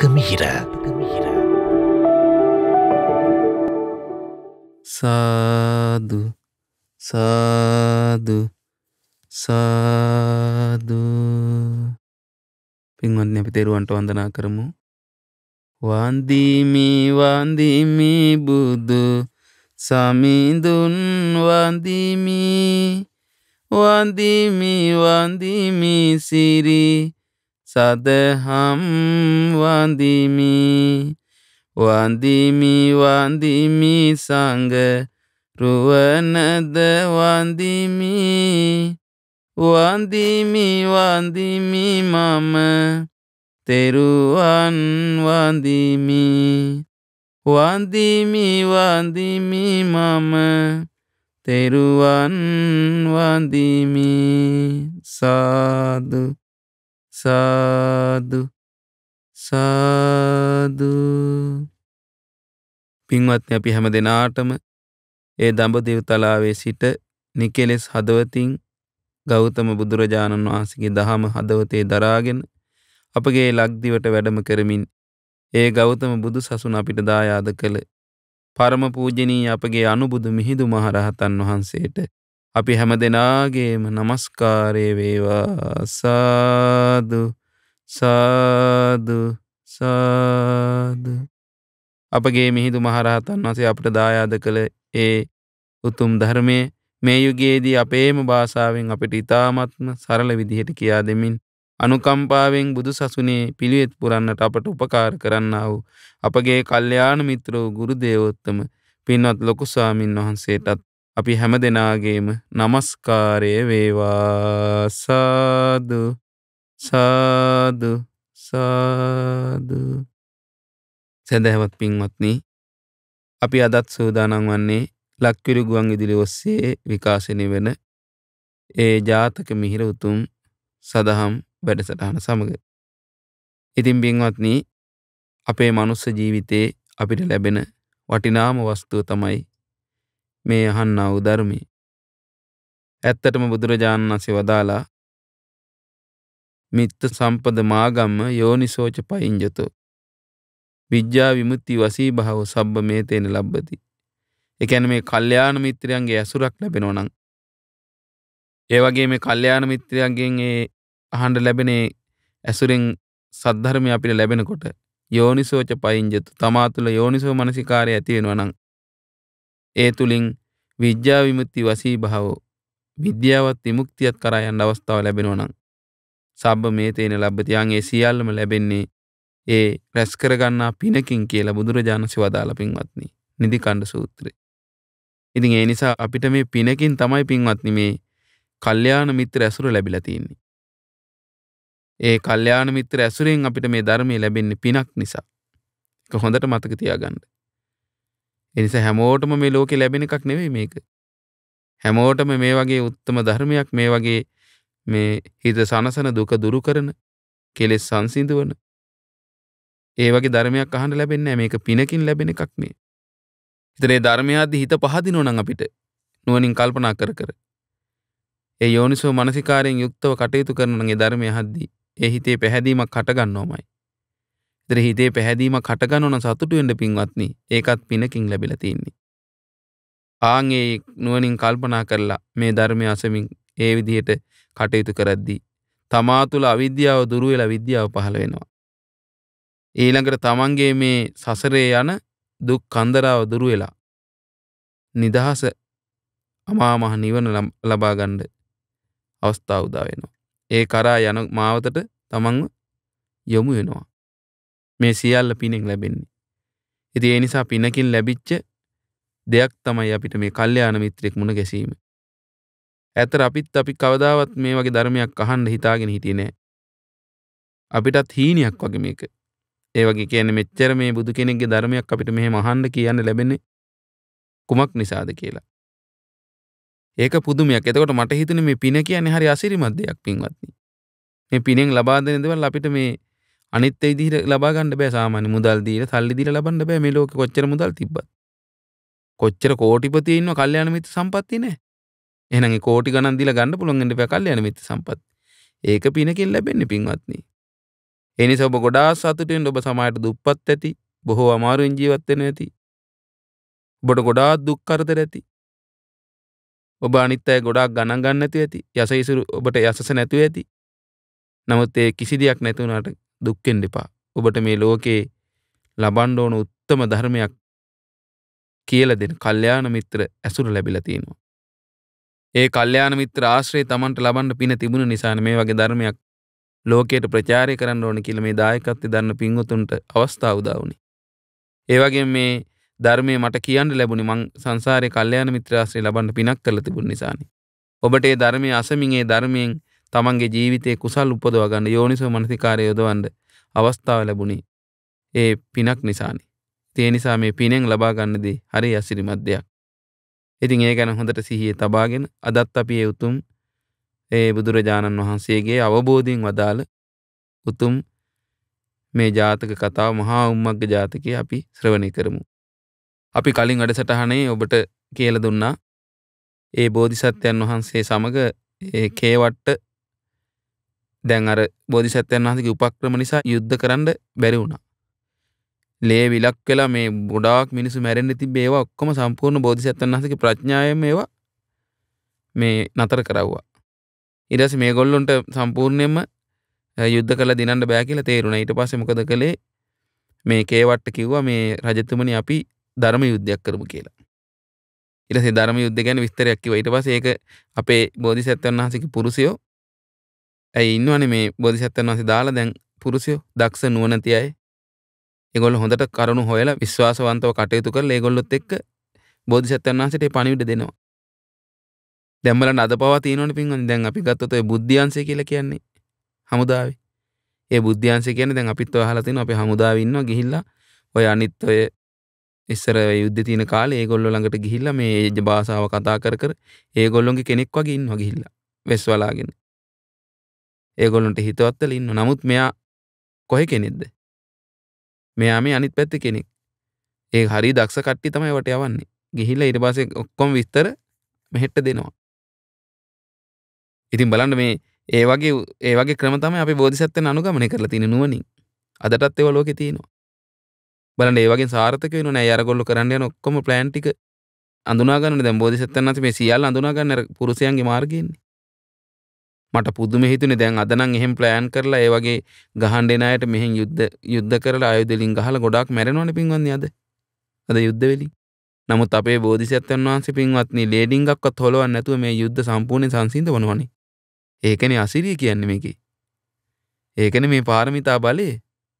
Gembira. Sadu, සාදු සාදු පින්වන්න අපි තෙරුවන්ට වන්දනා කරමු වන්දිමි වන්දිමි බුදු සමිඳුන් වන්දිමි වන්දිමි වන්දිමි සිරි සදහම් වඳිමි වඳිමි වඳිමි සංග රුවනද වඳිමි වඳිමි වඳිමි මම තෙරුවන් වඳිමි වඳිමි වඳිමි මම තෙරුවන් වඳිමි සාදු සාදු සාදු පින්වත්න අපි හැම දෙනාටම ඒ දඹදිව තලාවේ සිට නිකෙලෙස් හදවතින් ගෞතම බුදුරජාණන් වහන්සගේ දහම හදවතේ දරාගෙන අපගේ ලක්දිවට වැඩම කරමින් ඒ ගෞතම බුදු සසුන අපිට දායාද කළ පරම පූජනී අපගේ අනුබුදු මිහිදු මහරහතන් වහන්සේට අපි හැම දෙනාගේම නමස්කාරය වේවා සාදු සාදු සාදු අපගේ මිහිදු මහරහතන් වසේ අපට දායාද කළ ඒ උතුම් ධර්මය මේ යුගයේදී අපේම භාෂාවෙන් අපට ඉතාමත්ම සරල විදිහට කියා දෙමින් අනුකම්පාවෙන් බුදු සසුනේ පිළිවෙත් පුරන්නට අපට උපකාර කරන්නා වූ අපගේ කල්්‍යයාන මිත්‍රෝ ගුරු දේවෝත්තම පින්වත් ලොකුස්වාමින් වහන්සේටත් අපි හැම දෙනාගේම නමස්කාරය වේවා සාදු සාදු සාදු සැදැහැවත් පින්වත්නි අපි අදත් සූදානන් වන්නේ ලක්විරු ගුවන් ඉදිලි ඔස්සේ විකාශනය වෙන ඒ ජාතක මිහිර උතුම් සදහම් වැඩසටහන සමඟ. ඉතින් පින්වත්නී අපේ මනුස්ස ජීවිතයේ අපිට ලැබෙන වටිනාම වස්තුව තමයි මේ අහන්න අවුධර්මී. ඇත්තටම බුදුරජාණන් වසේ වදාලා මිත්ත සම්පද මාගම්ම යෝනිසෝච පයිංජතෝ. විද්‍යා විමුත්ති වසී භාව සබ්බ මේ තේන ලබ්බති. එකැන මේ කල්්‍යයාන මිත්‍රයන්ගේ ඇසුරක් ලැබෙනොනං. ඒවගේ මේ කල්්‍යයාන මිත්‍රයන්ගෙන් ඒ අහන්ඩ ලැබෙනේ ඇසුරෙන් සද්ධර්මය අපිට ලැබෙනකොට යෝනිසෝච පයිංජතු තමා තුළ යෝනිසෝ මනසිකාරය ඇතිවෙනවනං ඒ තුළින් විද්‍යා විමුක්ති වසී භාව විද්‍යාවත් විමුක්තියත් කරා යන්න අවස්ථාව ලැබෙනවා නම් සබ්බ මේ තේන ලබ්බතියන් ඒ සියල්ලම ලැබෙන්නේ ඒ රැස් කරගන්නා පිනකින් කියලා බුදුරජාණන්සේ වදාළ පින්වත්නි නිදිකණ්ඩ සූත්‍රය. ඉතින් ඒ නිසා අපිට මේ පිනකින් තමයි පින්වත්නි මේ කල්යාණ මිත්‍ර ඇසුර ලැබිලා තියෙන්නේ. ඒ කල්යාණ මිත්‍ර ඇසුරෙන් අපිට මේ ධර්මය ලැබෙන්නේ පිනක් නිසා. ඒක හොඳට මතක තියාගන්න. එනිස හැමෝටම මේ ලෝකෙ ලැබෙන එකක් නෙවෙයි මේක. හැමෝටම මේ වගේ උත්තම ධර්මයක් මේ වගේ මේ හිත සනසන දුක දුරු කරන කෙලෙස් සංසිඳුවන ඒ වගේ ධර්මයක් අහන්න ලැබෙන්නේ මේක පිනකින් ලැබෙන එකක් මේ. ඉතින් ධර්මයාද්දි හිත පහදිනෝ නම් අපිට නුවණින් කල්පනා කර කර ඒ යෝනිසෝ මනසිකාරයෙන් යුක්තව කටයුතු කරන නම් ඒ ධර්මය හද්දී ඒ හිතේ පැහැදීමක් හටගන්නවමයි. දර හිතේ පැහැදීම කටගනොන සතුටුවෙන්ට පින්වත්නි ඒකත් පිනකින් ලැබිලතින්නේ. ආංගේ නුවනින් කල්පනා කරලා මේ ධර්මය අසමින් ඒ විදිහට කටයුතු කරද්දී. තමා තුළ අවිද්‍යාව දුරුවෙලා විද්‍යාව පහළ වෙනවා. ඊළඟට තමන්ගේ මේ සසරේ යන දුක් කන්දරාව දුරුවෙලා. නිදහස අමාමහ නිවන ලබාගණ්ඩ අවස්ථාව උදා වෙනවා. ඒ කරා යන මාවතට තමන්ව යොමු වෙනවා. මේ සියල්ල පිනෙන් ලැබෙන්නේ. ඉති ඒ නිසා පිනකින් ලැබිච්ච දෙයක් තමයි අපිට මේ කල්්‍යයාන මිත්‍රෙක් මුණ ගැසීම. ඇතර අපිත් අපි කවදාවත් මේ වගේ ධර්මයක් අහන්ඩ හිතාගෙන හිටිය නෑ. අපිටත් හීනයක් වගේ මේක. ඒ වගේ කියන මෙච්චර මේ බුදු කෙනෙක්ගේ ධර්මයක් අපිට මෙහෙ මහන්ඩ කියන්න ලැබෙන්නේ කුමක් නිසාද කියලා. ඒක පුදුමයක් එතකොට මට හිතන මේ පින කියන්නේ හරි අසිරිමත් දෙයක් පින්වත්නි. මේ පිනෙන් ලබා දෙන දේවල් අපිට මේ අනිත් ඒ විදිහට ලබා ගන්න බෑ සාමාන්‍ය මුදල් දීලා සල්ලි දීලා ලබන්න බෑ මේ ලෝකේ කොච්චර මුදල් තිබ්බත්. කොච්චර කෝටිපති ඉන්නව කල්යාණ මිත්‍ර සම්පත්තිය නෑ. එහෙනම් ඒ කෝටි ගණන් දීලා ගන්න පුළුවන් ඉන්න බෑ කල්යාණ මිත්‍ර සම්පත්තිය. ඒක පිනකින් ලැබෙන්නේ පින්වත්නි. ඒ නිසා ඔබ ගොඩාක් සතුටින් ඔබ සමායට දුප්පත් ඇති, බොහෝ අමාරුවෙන් ජීවත් වෙන ඇති. ඔබට ගොඩාක් දුක් කරදර ඇති. ඔබ අනිත් අය ගොඩාක් ගණන් ගන්න නැතුව ඇති. යසයිසුරු ඔබට යසස නැතුව ඇති. නමුත් ඒ කිසි දෙයක් නැති වුණාට දුක්කෙන් එපා. ඔබට මේ ලෝකයේ ලබන්ඩ ඕන උත්තම ධර්මයක් කියල දෙන කල්්‍යයාන මිත්‍ර ඇසුර ලැබිලා තියෙනවා. ඒ කල්්‍යයාන මිත්‍ර ආශ්‍රයේ තමන්ට ලබන්ඩ පින තිබුණ නිසාන මේ වගේ ධර්මයක් ලෝකයට ප්‍රචාරය කරන්න ඕන කියල මේ දායකත්ති දන්න පින්වතුන්ට අවස්ථාව උදාවුණි. ඒවගේ මේ ධර්මය මට කියන්න ලැබුණි මං සංසාරය කල්්‍යයාන මිත්‍රාශ්‍රය ලබන්ඩ පිනක් කළ තිබුණ නිසානි. ඔබට ඒ ධර්මය අසමින්ගේ ධර්මයෙන් තමන්ගේ ජීවිතය කුසල් උපදවගන්න යෝනිසෝ මනතිකාරය යොදවන්ඩ අවස්ථාව ලැබුණේ ඒ පිනක් නිසානි. තිය නිසා මේ පිනෙන් ලබාගන්නදී හරි අසිරිමත් දෙයක්. ඉතින් ඒ ගැන හොඳට සිහියේ තබාගෙන අදත් අපි ඒ උතුම් ඒ බුදුරජාණන් වහන්සේගේ අවබෝධීන් වදාළ උතුම් මේ ජාතක කතාව මහා උම්මක්ග ජාතකය අපි ශ්‍රවණය කරමු. අපි කලින් අඩසටහනේ ඔබට කියල දුන්නා ඒ බෝධිසත්වයන් වහන්සේ සමඟ කේවට්ට දැන් අර බෝධිසත්වයන් වහන්සේගේ උපක්‍රම නිසා යුද්ධ කරන්න බැරි වුණා. ලේ විලක් වෙලා මේ ගොඩාක් මිනිස්සු මැරෙන්න තිබ්බේ ඒවා ඔක්කොම සම්පූර්ණ බෝධිසත්වයන් වහන්සේගේ ප්‍රඥාවෙන් ඒවා මේ නතර කරවුවා. ඊට පස්සේ මේගොල්ලොන්ට සම්පූර්ණයෙන්ම යුද්ධ කරලා දිනන්න බෑ කියලා තේරුණා. ඊට පස්සේ මොකද කළේ? මේ කේවට්ට කිව්වා මේ රජතුමනි අපි ධර්ම යුද්ධයක් කරමු කියලා. ඊට පස්සේ ධර්ම යුද්ධ ගැන විස්තරයක් කිව්වා. ඊට පස්සේ ඒක අපේ බෝධිසත්වයන් වහන්සේගේ පුරුෂයෝ ඇයි ඉන්නවනේ මේ බෝධිසත්වයන් වහන්සේ දාලා දැන් පුරුෂයෝ දක්ෂ නුවණැති අය. ඒගොල්ලෝ හොඳට කරුණු හොයලා විශ්වාසවන්තව කටයුතු කරලා ඒගොල්ලොත් එක්ක බෝධිසත්වයන් වහන්සේට ඒ පණිවිඩ දෙනවා. දැන් බලන්න අද පවා තියෙනවනේ පින්වන්දි දැන් අපි ගත්තොත් ඔය බුද්ධ්‍යංශය කියලා කියන්නේ හමුදාවේ. ඒ බුද්ධ්‍යංශය කියන්නේ දැන් අපිත් ඔය අහලා තිනවා අපි හමුදාවේ ඉන්නවා ගිහිල්ලා ඔය අනිත් ඔය ඉස්සර යුද්ධ තියෙන කාලේ ඒගොල්ලෝ ළඟට ගිහිල්ලා මේ භාෂාව කතා කර කර ඒගොල්ලොන්ගේ කෙනෙක් වගේ ඉන්නවා ගිහිල්ලා වෙස් වලාගෙන. ඒගොල්ලොන්ට හිතවත්තල ඉන්න නමුත් මෙයා කොහෙ කෙනෙක්ද මෙයා මේ අනිත් පැත්ත කෙනෙක් ඒ හරි දක්ෂ කට්ටි තමයි වට යවන්නේ ගිහිල්ල ඉරිබාසෙ ඔක්කොම විස්තර මෙහෙට්ට දෙනවා ඉතින් බලන්න මේ ඒ වගේ ඒ වගේ ක්‍රම තමයි අපි බෝධිසත්වයන් අනුගමනය කරලා තියෙන නුවණින් අදටත් ඒව ලෝකේ තියෙනවා බලන්න ඒ වගේ සාර්ථක වෙනු නෑ අරගොල්ලෝ කරන්න යන ඔක්කොම ප්ලෑන් ටික අඳුනා ගන්න දැන් බෝධිසත්වයන් නැති මේ සියල්ල අඳුනා ගන්න අර පුරුෂයන්ගේ මාර්ගයන්නේ මට පුදුම හිතුනේ දැන් අදනම් එහෙම ප්ලෑන් කරලා ඒ වගේ ගහන්න එන අයට මෙහෙන් යුද්ධ යුද්ධ කරලා ආයුධලින් ගහලා ගොඩාක් මැරෙනවනේ පින්වත්නි අද. අද යුද්ධ වෙලින්. නමුත් අපේ බෝධිසත්වයන් වහන්සේ පින්වත්නි ලේඩින්ගක්වත් හොලවන්න නැතුව මේ යුද්ධ සම්පූර්ණයෙන් සංසිඳවනවනේ. ඒකනේ අසිරිය කියන්නේ මේකේ. ඒකනේ මේ පාරමිතා බලය.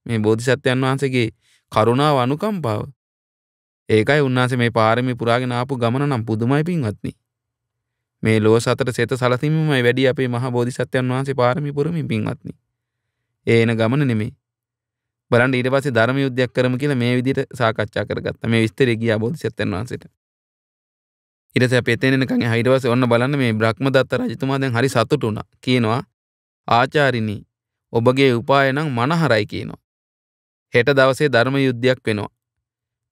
මේ බෝධිසත්වයන් වහන්සේගේ කරුණාව අනුකම්පාව. ඒකයි උන්වහන්සේ මේ පාරමී පුරාගෙන ආපු ගමන නම් පුදුමයි පින්වත්නි. මේ ලෝ සතර සෙත සලතිමමයි වැඩි අපේ මහ බෝධිසත්වයන් වහන්සේ පාරමි පුරමින් පින්වත්නි. ඒන ගමන නෙමේ. බලන්න ඊට පස්සේ ධර්ම යුද්ධයක් කරමු කියලා මේ විදිහට සාකච්ඡා කරගත්තා. මේ විස්තරය ගියා බෝධිසත්වයන් වහන්සේට. ඊට පස්සේ අපි එතන එනකන් එහා ඊට පස්සේ ඔන්න බලන්න මේ බ්‍රහ්මදත්ත රජතුමා දැන් හරි සතුටු වුණා. කියනවා ආචාරිනී ඔබගේ උපාය නම් මනහරයි කියනවා. හෙට දවසේ ධර්ම යුද්ධයක් වෙනවා.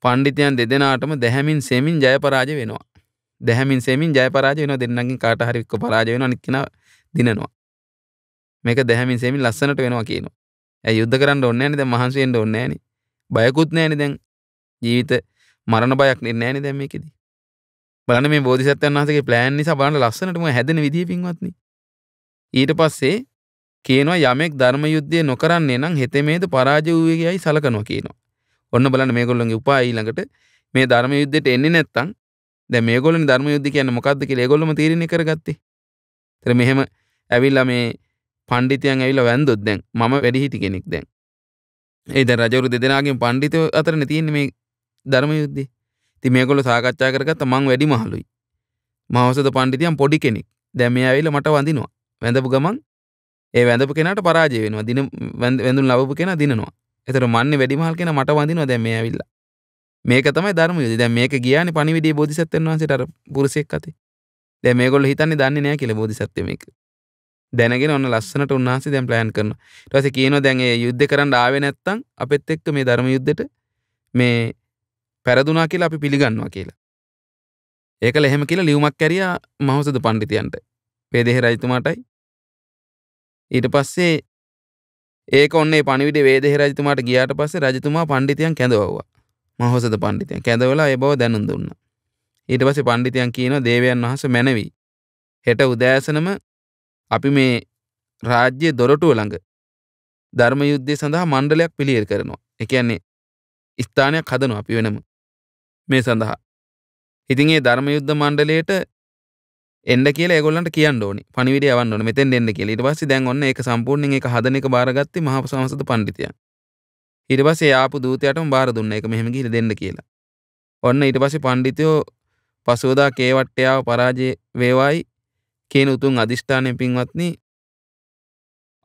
පණ්ඩිතයන් දෙදෙනාටම දැහැමින් සෙමින් ජයපරාජ වෙනවා. දැහැමින් සේමින් ජයපරාජ වෙන දෙන්නගින් කාට හරික්ක පරාජ වෙන නික්කන දිනනවා මේක දැහැමින් සේමින් ලස්සනට වෙනවා කියනවා ඇයි යුද්ධ කරන්න ඕන්නේ නැනේ දැන් මහන්සි වෙන්න ඕනේ නැනේ බයකුත් නැනේ දැන් ජීවිත මරණ බයක් නෙන්නේ නැනේ දැන් මේකෙදි බලන්න මේ බෝධිසත්වයන් වහන්සේගේ ප්ලෑන් නිසා බලන්න ලස්සනටම හැදෙන විදිය පින්වත්නි ඊට පස්සේ කියනවා යමෙක් ධර්ම යුද්ධය නොකරන්නේ නම් හෙතෙමේද පරාජය වූයේ කියයි සලකනවා කියනවා ඔන්න බලන්න මේගොල්ලන්ගේ උපාය ඊළඟට මේ ධර්ම යුද්ධයට එන්නේ නැත්තම් දැ මේගොලන ධර්ම යුද්ධ කියන්න මොකක්ද කියල ගොලම තීරණ කරගත්ත තර මෙහෙම ඇවිල්ල මේ පණ්ඩිතයන් ඇවිල වැන්දොත් දැන් මම වැඩිහිටි කෙනෙක් දැන් ඒද රජවරු දෙදෙනගෙන් පණ්ඩිතව අතරන තියෙන මේ ධර්ම යුද්ධ ති මේගොල සාකච්ඡා කරගත්ත මං වැඩි මහලුයි මහවසද පණ්ඩිතියන් පොඩි කෙනෙක් දැම ඇවිල මට වඳනවා වැඳපු ගමන් ඒ වැඳපු කෙනට පරාජය වෙනවා දින වැඳුන් ලබපු කෙන දිනවා එතර මන්න වැඩිමහල් කෙන මට වඳනවා දැම ඇවිල්ලා මේක තමයි ධර්ම යුද දැන් මේක ගියානේ පණිවිඩය බෝධිසත්වයන් වහන්සේට අර පුරුෂයෙක් අතේ. දැන් මේගොල්ලෝ හිතන්නේ දන්නේ නැහැ කියලා බෝධිසත්වය මේක. දැනගෙන ඔන්න ලස්සනට උන්වහන්සේ දැන් ප්ලෑන් කරනවා. ඊට පස්සේ කියනවා දැන් මේ යුද්ධ කරන්න ආවේ නැත්තම් අපෙත් එක්ක මේ ධර්ම යුද්ධෙට මේ පැරදුනා කියලා අපි පිළිගන්නවා කියලා. ඒකල එහෙම කියලා ලියුමක් කැරියා මහෞසද පඬිතියන්ට. වේදේහ රජතුමාටයි. ඊට පස්සේ ඒක ඔන්නේ පණිවිඩ වේදේහ රජතුමාට ගියාට පස්සේ රජතුමා පඬිතියන් කැඳවුවා. මහෝසද පණ්ඩිතයන් කැඳවලා ඒ බව දැනුම් දුන්නා. ඊට පස්සේ පණ්ඩිතයන් කියනවා දේවයන් වහන්සේ මැනවි. හෙට උදෑසනම අපි මේ රාජ්‍ය දොරටුව ළඟ ධර්ම යුද්ධය සඳහා මණ්ඩලයක් පිළියෙල කරනවා. ඒ කියන්නේ ස්ථානයක් හදනවා අපි වෙනම මේ සඳහා. ඉතින් ඒ ධර්ම යුද්ධ මණ්ඩලයට එන්න කියලා ඒගොල්ලන්ට කියන්න ඕනේ. පණිවිඩය යවන්න ඕනේ. මෙතෙන් එන්න කියලා. ඊට පස්සේ දැන් ඔන්න ඒක සම්පූර්ණයෙන් ඒක හදන එක බාරගත්තේ මහා සමසද පණ්ඩිතයන්. ඊට පස්සේ ආපු දූතයටම බාර දුන්න එක මෙහෙම ගිහිල්ලා දෙන්න කියලා. ඔන්න ඊට පස්සේ පඬිතුයෝ පසෝදා කේවට්ටයාව පරාජය වේවායි කියන උතුම් අදිෂ්ඨානයෙන් පින්වත්නි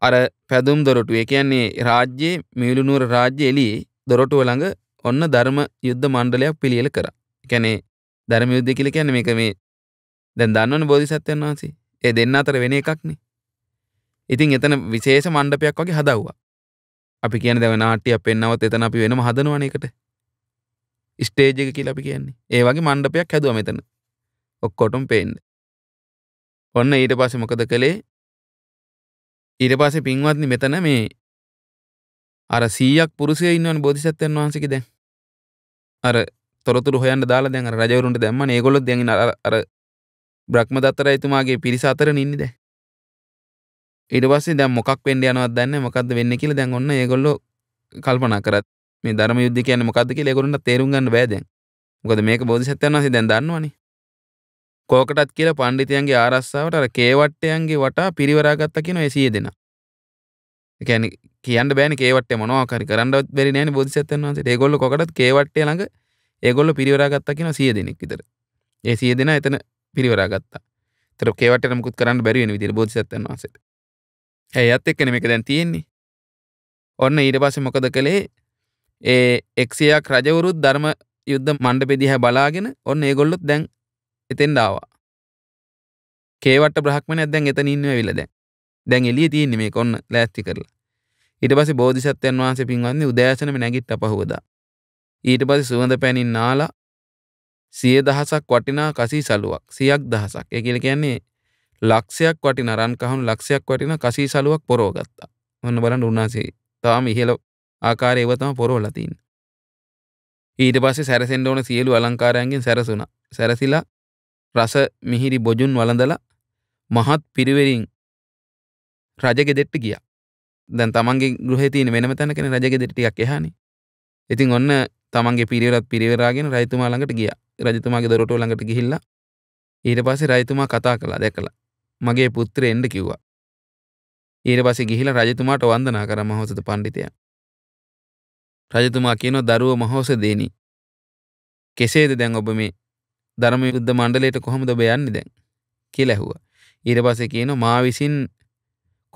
අර පැදුම් දොරටුව. ඒ කියන්නේ රාජ්‍යයේ මිවිලු නුවර රාජ්‍ය එළියේ දොරටුව ළඟ ඔන්න ධර්ම යුද්ධ මණ්ඩලයක් පිළියෙල කරා. ඒ කියන්නේ ධර්ම යුද්ධ කියලා කියන්නේ මේක මේ දැන් දන්නවනේ බෝධිසත්වයන් වහන්සේ. ඒ දෙන්න අතර වෙන එකක්නේ. ඉතින් එතන විශේෂ මණ්ඩපයක් වගේ හදව්වා. අපි කියන දැව නාට්‍යයක් පෙන්නවත් එතන අපි වෙනම හදනවනේ එකට. ස්ටේජ් එක කියලා අපි කියන්නේ. ඒ වගේ මණ්ඩපයක් හැදුවා මෙතන. ඔක්කොටම පේන්න. ඔන්න ඊට පස්සේ මොකද කළේ? ඊට පස්සේ පින්වත්නි මෙතන මේ අර 100ක් පුරුෂය ඉන්නවනේ බෝධිසත්වයන් වහන්සේගේ දැන්. අර තොරතුරු හොයන්න දාලා දැන් අර රජවරුන්ට දැම්මනේ. ඒගොල්ලෝ දැන් අර බ්‍රහ්මදත්ත රජතුමාගේ පිරිස අතරින් ඉන්නේ දැන්. ඉට පස්සේ දැම් මොකක් වෙන්ඩ යනවත් දන්න මොකක්ද වෙන්න කියල දැන් ඔන්න ඒගොල්ල කල්පන කරත් මේ ධර්ම යුද්ධ කියන මොකක්ද කියල ගොරන්න තේරුම්ගන්න බෑදැන් මොකද මේක බෝධිසත්වයන් වහසේ දැන් දන්නවනි කෝකටත් කියල පණ්ඩිතයන්ගේ ආරස්සාාවට අර කේවට්ටයන්ගේ වටා පිරිවරාගත්ත කියන එසිය දෙෙන එකැන කියන්න බෑන කේවට මොනවාකරි කරන්නත් බැරි නෑන බෝධිසත්වයන් වහසේ ඒගොල්ල කොටත් කේවට්ටය ළඟ ඒගොල්ල පිරිවරාගත්ත කියන සිය දෙනෙක් විතර ඒ සිය දෙෙන එතන පිරිවරාගත්තා තර කේවට මුකුත් කරන්න බැරිවෙන විදිර බෝධිසත්වයන් වහසට ඇයත් එක්කන මේක දැන් තියෙන්නේ. ඔන්න ඊට පස්ස මොකද කළේ ඒ එක්සියක් රජවරුත් ධර්ම යුද්ධ මණ්ඩ පෙදිහැ බලාගෙන ඔන්න ඒගොල්ලොත් දැන් එතෙන් ඩාවා. කේවට බ්‍රහ්මණ දැන් එතන ඉන්න වෙවිල දැන් දැන් එලිය තියෙන්නේ මේ කොන්න ලෑස්ති කරලා. ඊට පස්සේ බෝධිසත්වයන් වහන්සේ පින්වත්නි උදෑසනම නැගිට අපහුවදා. ඊට පස්සේ සුවඳ පැනින් නාලා සිය දහසක් වටිනා කසී සලුවක් සියක් දහසක්. ඒ කියලා කියන්නේ ලක්ෂයක් වටි නරන් කහුන් ලක්ෂයක් වටින කසී සලුවක් පොරෝගත්තා ඔන්න බලන්න උන්නාසේ තාම ඉහළ ආකාරය ඒවතම පොරෝලතින් ඊට පස්සේ සැරසෙන්ඩ ඕන සියලු අලංකාරයන්ගෙන් සැරසුණ සැරසිලා රස මිහිරි බොජුන් වලඳලා මහත් පිරිවෙරින් රජගෙදෙට්ට ගිය දැන් තමන්ගේ ගෘහතින වෙනම තැන කෙන රජගෙදෙටියක් එහනි ඉතින් ඔන්න තමන්ගේ පිරිවරත් පිරිවරාගෙන රයිතුමා ළඟට ගිය රජතුමාගේ දොරටෝ ළඟට ගිහිල්ලා ඊට පස්සේ රයිතුමා කතා කළා දැකලා මගේ පුත්‍රය එන්ඩ කිව්වා. ඊට පස්සේ ගිහිලා රජතුමාට වන්දනා කර මහෞසත පණ්ඩිතයා. රජතුමා කියනවා දරුව මහෞස දෙනි. කෙසේද දැන් ඔබ මේ ධර්ම යුද්ධ මණ්ඩලයට කොහොමද ඔබ යන්නේ දැන් කියලා ඇහුවා. ඊට පස්සේ කියනවා මා විසින්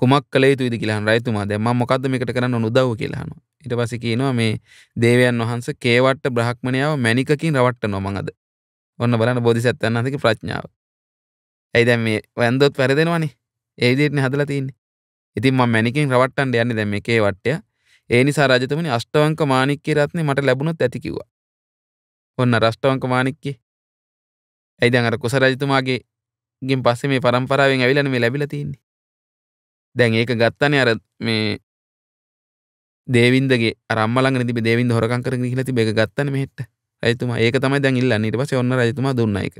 කුමක් කළ යුතුයිද කියලා අහන රජතුමා දැන් මම මොකද්ද මේකට කරන්න ඕන උදව්ව කියලා අහනවා. ඊට පස්සේ කියනවා මේ දේවයන් වහන්සේ කේවට්ට බ්‍රහ්මණයාව මණිකකින් රවට්ටනවා මං අද. ඔන්න බලන්න බෝධිසත්වයන් වහන්සේගේ ප්‍රඥාව. ඇයි දැන් මේ වැන්දොත් වැරදෙනවනේ ඒ විදිහටනේ හදලා තියෙන්නේ ඉතින් මම මැනිකින් රවට්ටන්න යන්නේ දැන් මේකේ වට්ටය ඒ නිසා රජතුමනි අෂ්ටවංක මාණික්‍ය රත්නේ මට ලැබුණොත් ඇති කිව්වා ඔන්න රෂ්ටවංක මාණික්‍ය ඇයි දැන් අර කුස රජතුමාගේ ගින් පස්සේ මේ පරම්පරාවෙන් ඇවිලන මේ ලැබිලා තියෙන්නේ දැන් ඒක ගත්තනේ අර මේ දේවින්දගේ අරම්මලංගන තිබි දේවින්ද හොරකම් කරගෙන ගිහිලා තිබි ඒක ගත්තනේ මෙහෙට රජතුමා ඒක තමයි දැන් ඉල්ලන්නේ ඊට පස්සේ ඔන්න රජතුමා දුන්නා ඒක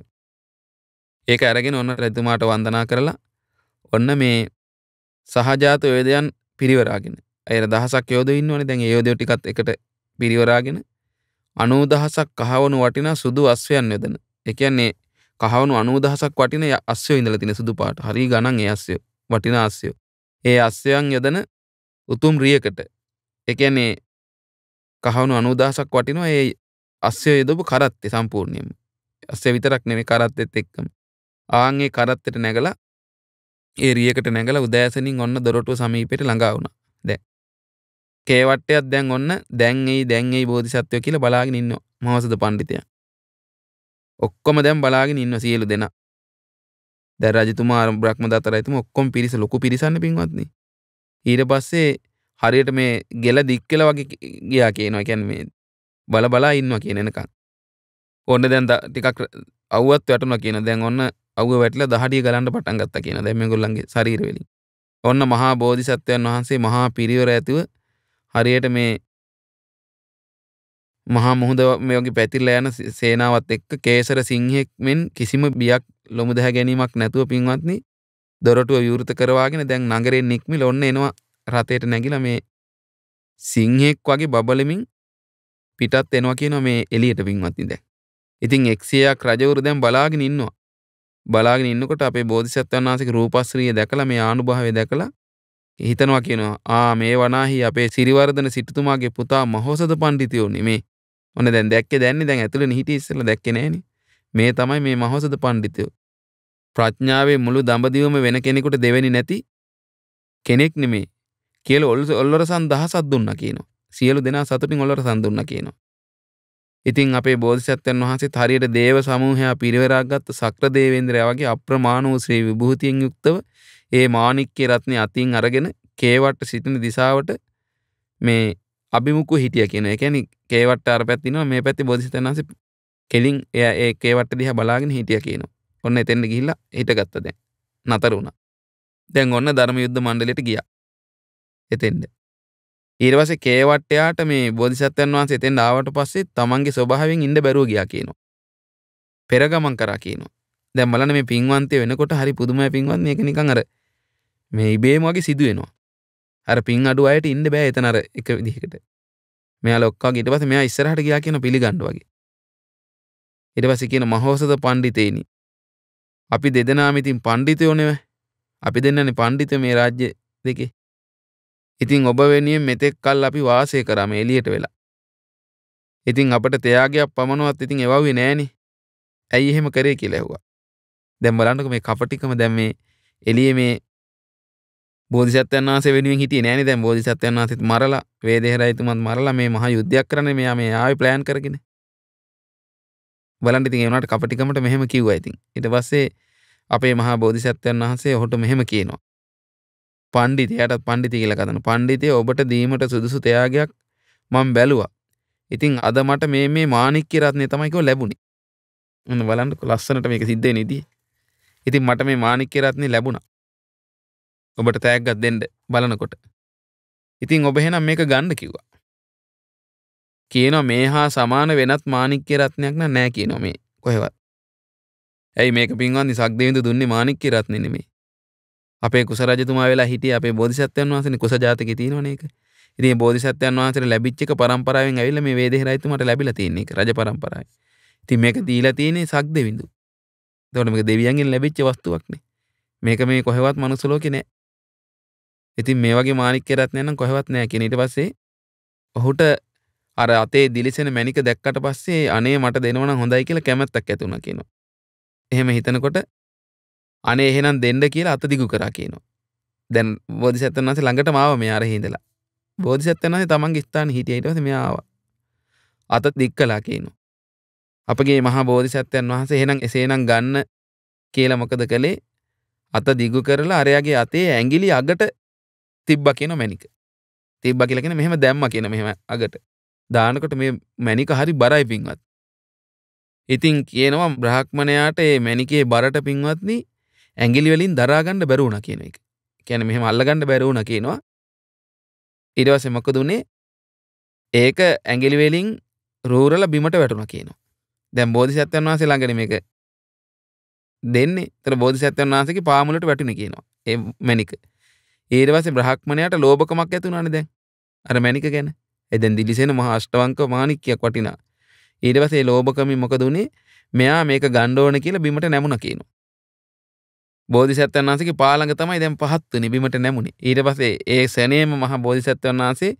ඒක ඇරගෙන ඔන්න රැතුමාට වන්දනා කරලා ඔන්න මේ සහජාත යෝධයන් පිරිවරාගෙන අයර දහසක් යෝධ ඉන්නවනේ දැන් ඒ යෝධයෝ ටිකත් එකට පිරිවරාගෙන 90000ක් කහවණු වටිනා සුදු අස්වැයන් යොදන. ඒ කියන්නේ කහවණු 90000ක් වටින අස්වැයෝ ඉඳලා තියෙන සුදු පාට. හරි ගණන් ඒ අස්වැයෝ. වටිනා අස්වැයෝ. ඒ අස්වැයන් යොදන උතුම් රියකට. ඒ කියන්නේ කහවණු 90000ක් වටිනවා ඒ අස්වැයෝ යොදපු කරත්තේ සම්පූර්ණයෙන්ම. අස්වැය විතරක් නෙමෙයි කරත්තෙත් එක්කම. ආන්ගේ කරත්තට නැගලා ඒ රියකට නැගලා උදෑසනින් ඔන්න දොරටුව සමීපයට ළඟා වුණා. දැන් කේවට්ටයක් දැන් ඔන්න දැන් එයි දැන් එයි බෝධිසත්වය කියලා බලාගෙන ඉන්නවා මහවසද පඬිතයා. ඔක්කොම දැන් බලාගෙන ඉන්නවා සියලු දෙනා. දැන් රජතුමා බ්‍රහ්මදත්ත රජතුමා ඔක්කොම පිරිස ලොකු පිරිසන්නේ පින්වත්නි. ඊට පස්සේ හරියට මේ ගෙල දික් කියලා වගේ ගියා කියනවා. කියන්නේ මේ බල බලා ඉන්නවා කියන එනකන්. ඔන්න දැන් ටිකක් අවුවත් වැටුණා කියන දැන් ඔන්න අව්ව වැටල දහටිය ගලන්ට පටන් ගත්ත කියන දැමගොල්ලන්ගේ ශරීරවෙලින් ඔන්න මහා බෝධිසත්වයන් වහන්සේ මහා පිරිවර ඇතිව හරියට මේ මහා මුහුද මේගේ පැතිල්ල යන සේනාවත් එක්ක කේසර සිංහෙක් මෙන් කිසිම බියක් ලොමු දැහ ගැනීමක් නැතුව පින්වත්නි දොරටුව විවෘත කරවාගෙන දැන් නගරෙන් නික්මිල ඔන්න එනවා රථයට නැගිලා මේ සිංහෙක් වගේ බබලමින් පිටත් එනවා කියන මේ එලියට පින්වත්නි දැන් ඉතින් එක්සියයක් රජවරු දැන් බලාගෙන ඉන්නවා බලාගෙන ඉන්නකොට අපේ බෝධිසත්වයන් වහන්සේගේ රූපස්ත්‍රිය දැකලා මේ ආනුභාවය දැකලා හිතනවා කියනවා ආ මේ වනාහි අපේ සිරිවර්ධන සිටුතුමාගේ පුතා මහෝසද පණ්ඩිතයෝ නෙමේ. ඔන්න දැන් දැක්කේ දැන්නේ දැන් ඇතුළේ නිහිටි ඉස්සෙල්ලා දැක්කේ නෑනේ. මේ තමයි මේ මහෝසද පණ්ඩිතයෝ. ප්‍රඥාවේ මුළු දඹදිවම වෙන කෙනෙකුට දෙවෙනි නැති කෙනෙක් නෙමේ. කියලා ඔල්වරසන් දහසක් දුන්නා කියනවා. සියලු දෙනා සතුටින් ඔල්වරසන් දුන්නා කියනවා. ඉතින් අපේ බෝධිසත්වයන් වහන්සේ හරියට දේව සමූහයා පිරිවරක් ගත්ත සක්‍ර දේවේන්ද්‍රයා වගේ අප්‍රමාණ වූ ශ්‍රී විභූතියෙන් යුක්තව ඒ මාණික්‍ය රත්නේ අතින් අරගෙන කේවට සිටින දිශාවට මේ අභිමුඛ හිටිය කියන. ඒ කියන්නේ කේවට අර පැත්ත ඉනවා මේ පැත්තේ බෝධිසත්වයන් වහන්සේ කෙලින් එයා ඒ කේවට දිහා බලාගෙන හිටිය කියනවා. ඔන්න එතෙන්ට ගිහිල්ලා හිටගත්ත දැන්. නතර වුණා. දැන් ඔන්න ධර්ම යුද්ධ මණ්ඩලයට ගියා. එතෙන්ට. ඊර්වසේ කේවට්ටයාට මේ බෝධිසත්වයන් වහන්සේ එතෙන් ආවට පස්සේ තමන්ගේ ස්වභාවයෙන් ඉන්න බැරුව ගියා කියනවා. පෙරගමන් කරා කියනවා. දැන් බලන්න මේ පින්වන්තය වෙනකොට හරි පුදුමයි පින්වත් මේක නිකන් අර මේ ඉබේම වගේ සිදු වෙනවා. අර පින් අඩු අයට ඉන්න බෑ එතන අර එක විදිහකට. මෙයා ලොක්කාගේ ඊට පස්සේ මෙයා ඉස්සරහට ගියා කියන පිළිගන්න වගේ. ඊට පස්සේ කියන මහෝසත පඬිතේනි අපි දෙදෙනාම ඉතින් පඬිතයෝ නෙවෙයි. අපි දෙන්නනේ පඬිත මේ රාජ්‍ය දෙකේ. ඉතින් ඔබ වෙනුවෙන් මෙතෙක් කල් අපි වාසය කරාම එළියට වෙලා. ඉතින් අපට තයාගයක් පමණවත් ඉතින් එවව්වේ නෑනේ. ඇයි එහෙම කරේ කියලා ඇහුවා. දැන් බලන්නකෝ මේ කපටිකම දැන් මේ එළියේ මේ බෝධිසත්වයන් වහන්සේ වෙනුවෙන් හිටියේ නෑනේ දැන් බෝධිසත්වයන් වහන්සේත් මරලා වේදේහරයිතුමත් මරලා මේ මහා යුද්ධයක් කරන්නේ මෙයා මේ ආවේ ප්ලෑන් කරගෙන. බලන්න ඉතින් ඒ වුණාට කපටිකමට මෙහෙම කිව්වා ඉතින්. ඊට පස්සේ අපේ මහා බෝධිසත්වයන් වහන්සේ ඔහුට මෙහෙම කියනවා. පණ්ඩිතයටත් පණ්ඩිති කියලා කතන පණ්ඩිතය ඔබට දීමට සුදුසු තයාගයක් මම බැලුවා. ඉතින් අද මට මේ මේ මාණික්‍ය රත්නය තමයි කිව්ව ලැබුණේ. ඔන්න බලන්නකෝ ලස්සනට මේක සිද්ධ වෙන ඉතින්. ඉතින් මට මේ මාණික්‍ය රත්නේ ලැබුණා. ඔබට තෑග්ගක් දෙන්න බලනකොට. ඉතින් ඔබ එහෙනම් මේක ගන්න කිව්වා. කියනවා මේ හා සමාන වෙනත් මාණික්‍ය රත්නයක් නෑ කියනවා මේ කොහෙවත්. ඇයි මේක පින්වන්දි සක්දේවිඳු දුන්නේ මාණික්‍ය රත්නේ නෙමෙයි. අපේ කුසරජතුමා වෙලා හිටිය අපේ බෝධිසත්වයන් වහන්සේනේ කුස ජාතකේ තියෙනවනේ ඒක. ඉතින් මේ බෝධිසත්වයන් වහන්සේට ලැබිච්ච එක පරම්පරාවෙන් ඇවිල්ලා මේ වේදේහරයිතුමාට ලැබිලා තියෙන එක රජ පරම්පරාවේ. ඉතින් මේක දීලා තියෙන්නේ සක්දෙවිඳු. එතකොට මේක දෙවියන්ගෙන් ලැබිච්ච වස්තුවක්නේ. මේක මේ කොහෙවත් මනුස්ස ලෝකේ නෑ. ඉතින් මේ වගේ මාණික්ක රත්නයක් නම් කොහෙවත් නෑ කියන ඊට පස්සේ ඔහුට අර අතේ දිලිසෙන මැණික දැක්කට පස්සේ අනේ මට දෙනවනම් හොඳයි කියලා කැමැත්තක් ඇති වුණා කියනවා. එහෙම හිතනකොට අනේ එහෙනම් දෙන්න කියලා අතදිගු කරා කියනවා. දැන් බෝධිසත්වයන් වහන්සේ ළඟට මාව මෙයා අරහි ඉඳලා. බෝධිසත්වයන් වහන්සේ තමන්ගේ ස්ථානේ හිටියා ඊට පස්සේ මෙයා ආවා. අත දික් කළා කියනවා. අපගේ මහා බෝධිසත්වයන් වහන්සේ එහෙනම් එසේනම් ගන්න කියලා මොකද කළේ? අත දිගු කරලා අරයාගේ අතේ ඇඟිලි අගට තිබ්බා කියන මැනික. තිබ්බා කියලා කියන්නේ මෙහෙම දැම්මා කියන මෙහෙම අගට. දානකොට මේ මැනික හරි බරයි පින්වත්. ඉතින් කියනවා බ්‍රහ්මණයාට මේ මැනිකේ බරට පින්වත්නි ඇගිලිවලින් දරාගන්න බැරවුණ කියන එක කැන මෙහම අල්ලගන්න බැරවුණ කියනවා ඉඩවස මක්ක දුන්නේ ඒක ඇගිලිවෙලින් රූරල බිමට වැටුණ කියනවා දැම් බෝධි සත්‍යන් වහස ළඟන එක දෙන්නේ තර බෝධි සත්‍යන් වහසක පාමුලට වැටින කියනවා ඒ මැනික ඒරවස බ්‍රහක්මණයට ලෝභකමක් ඇතුනාන දැන් අර මැනික ගැන එදැන් දිලිසෙන මහාෂ්ටවංක මානික්කයක් වටිනා ඊටවසේ ලෝභකමින් මොකදුනේ මෙයා මේක ගණ්ඩෝන කියලා බිමට නැමුණ කියනවා බෝධිසත්වන් වන්සගේ පාළඟ තමයි දැන් පහත්තු නිබීමට නැමුණේ ඊට පස්සේ ඒ සැනේම මහ බෝධිසත්වන් වහන්සේ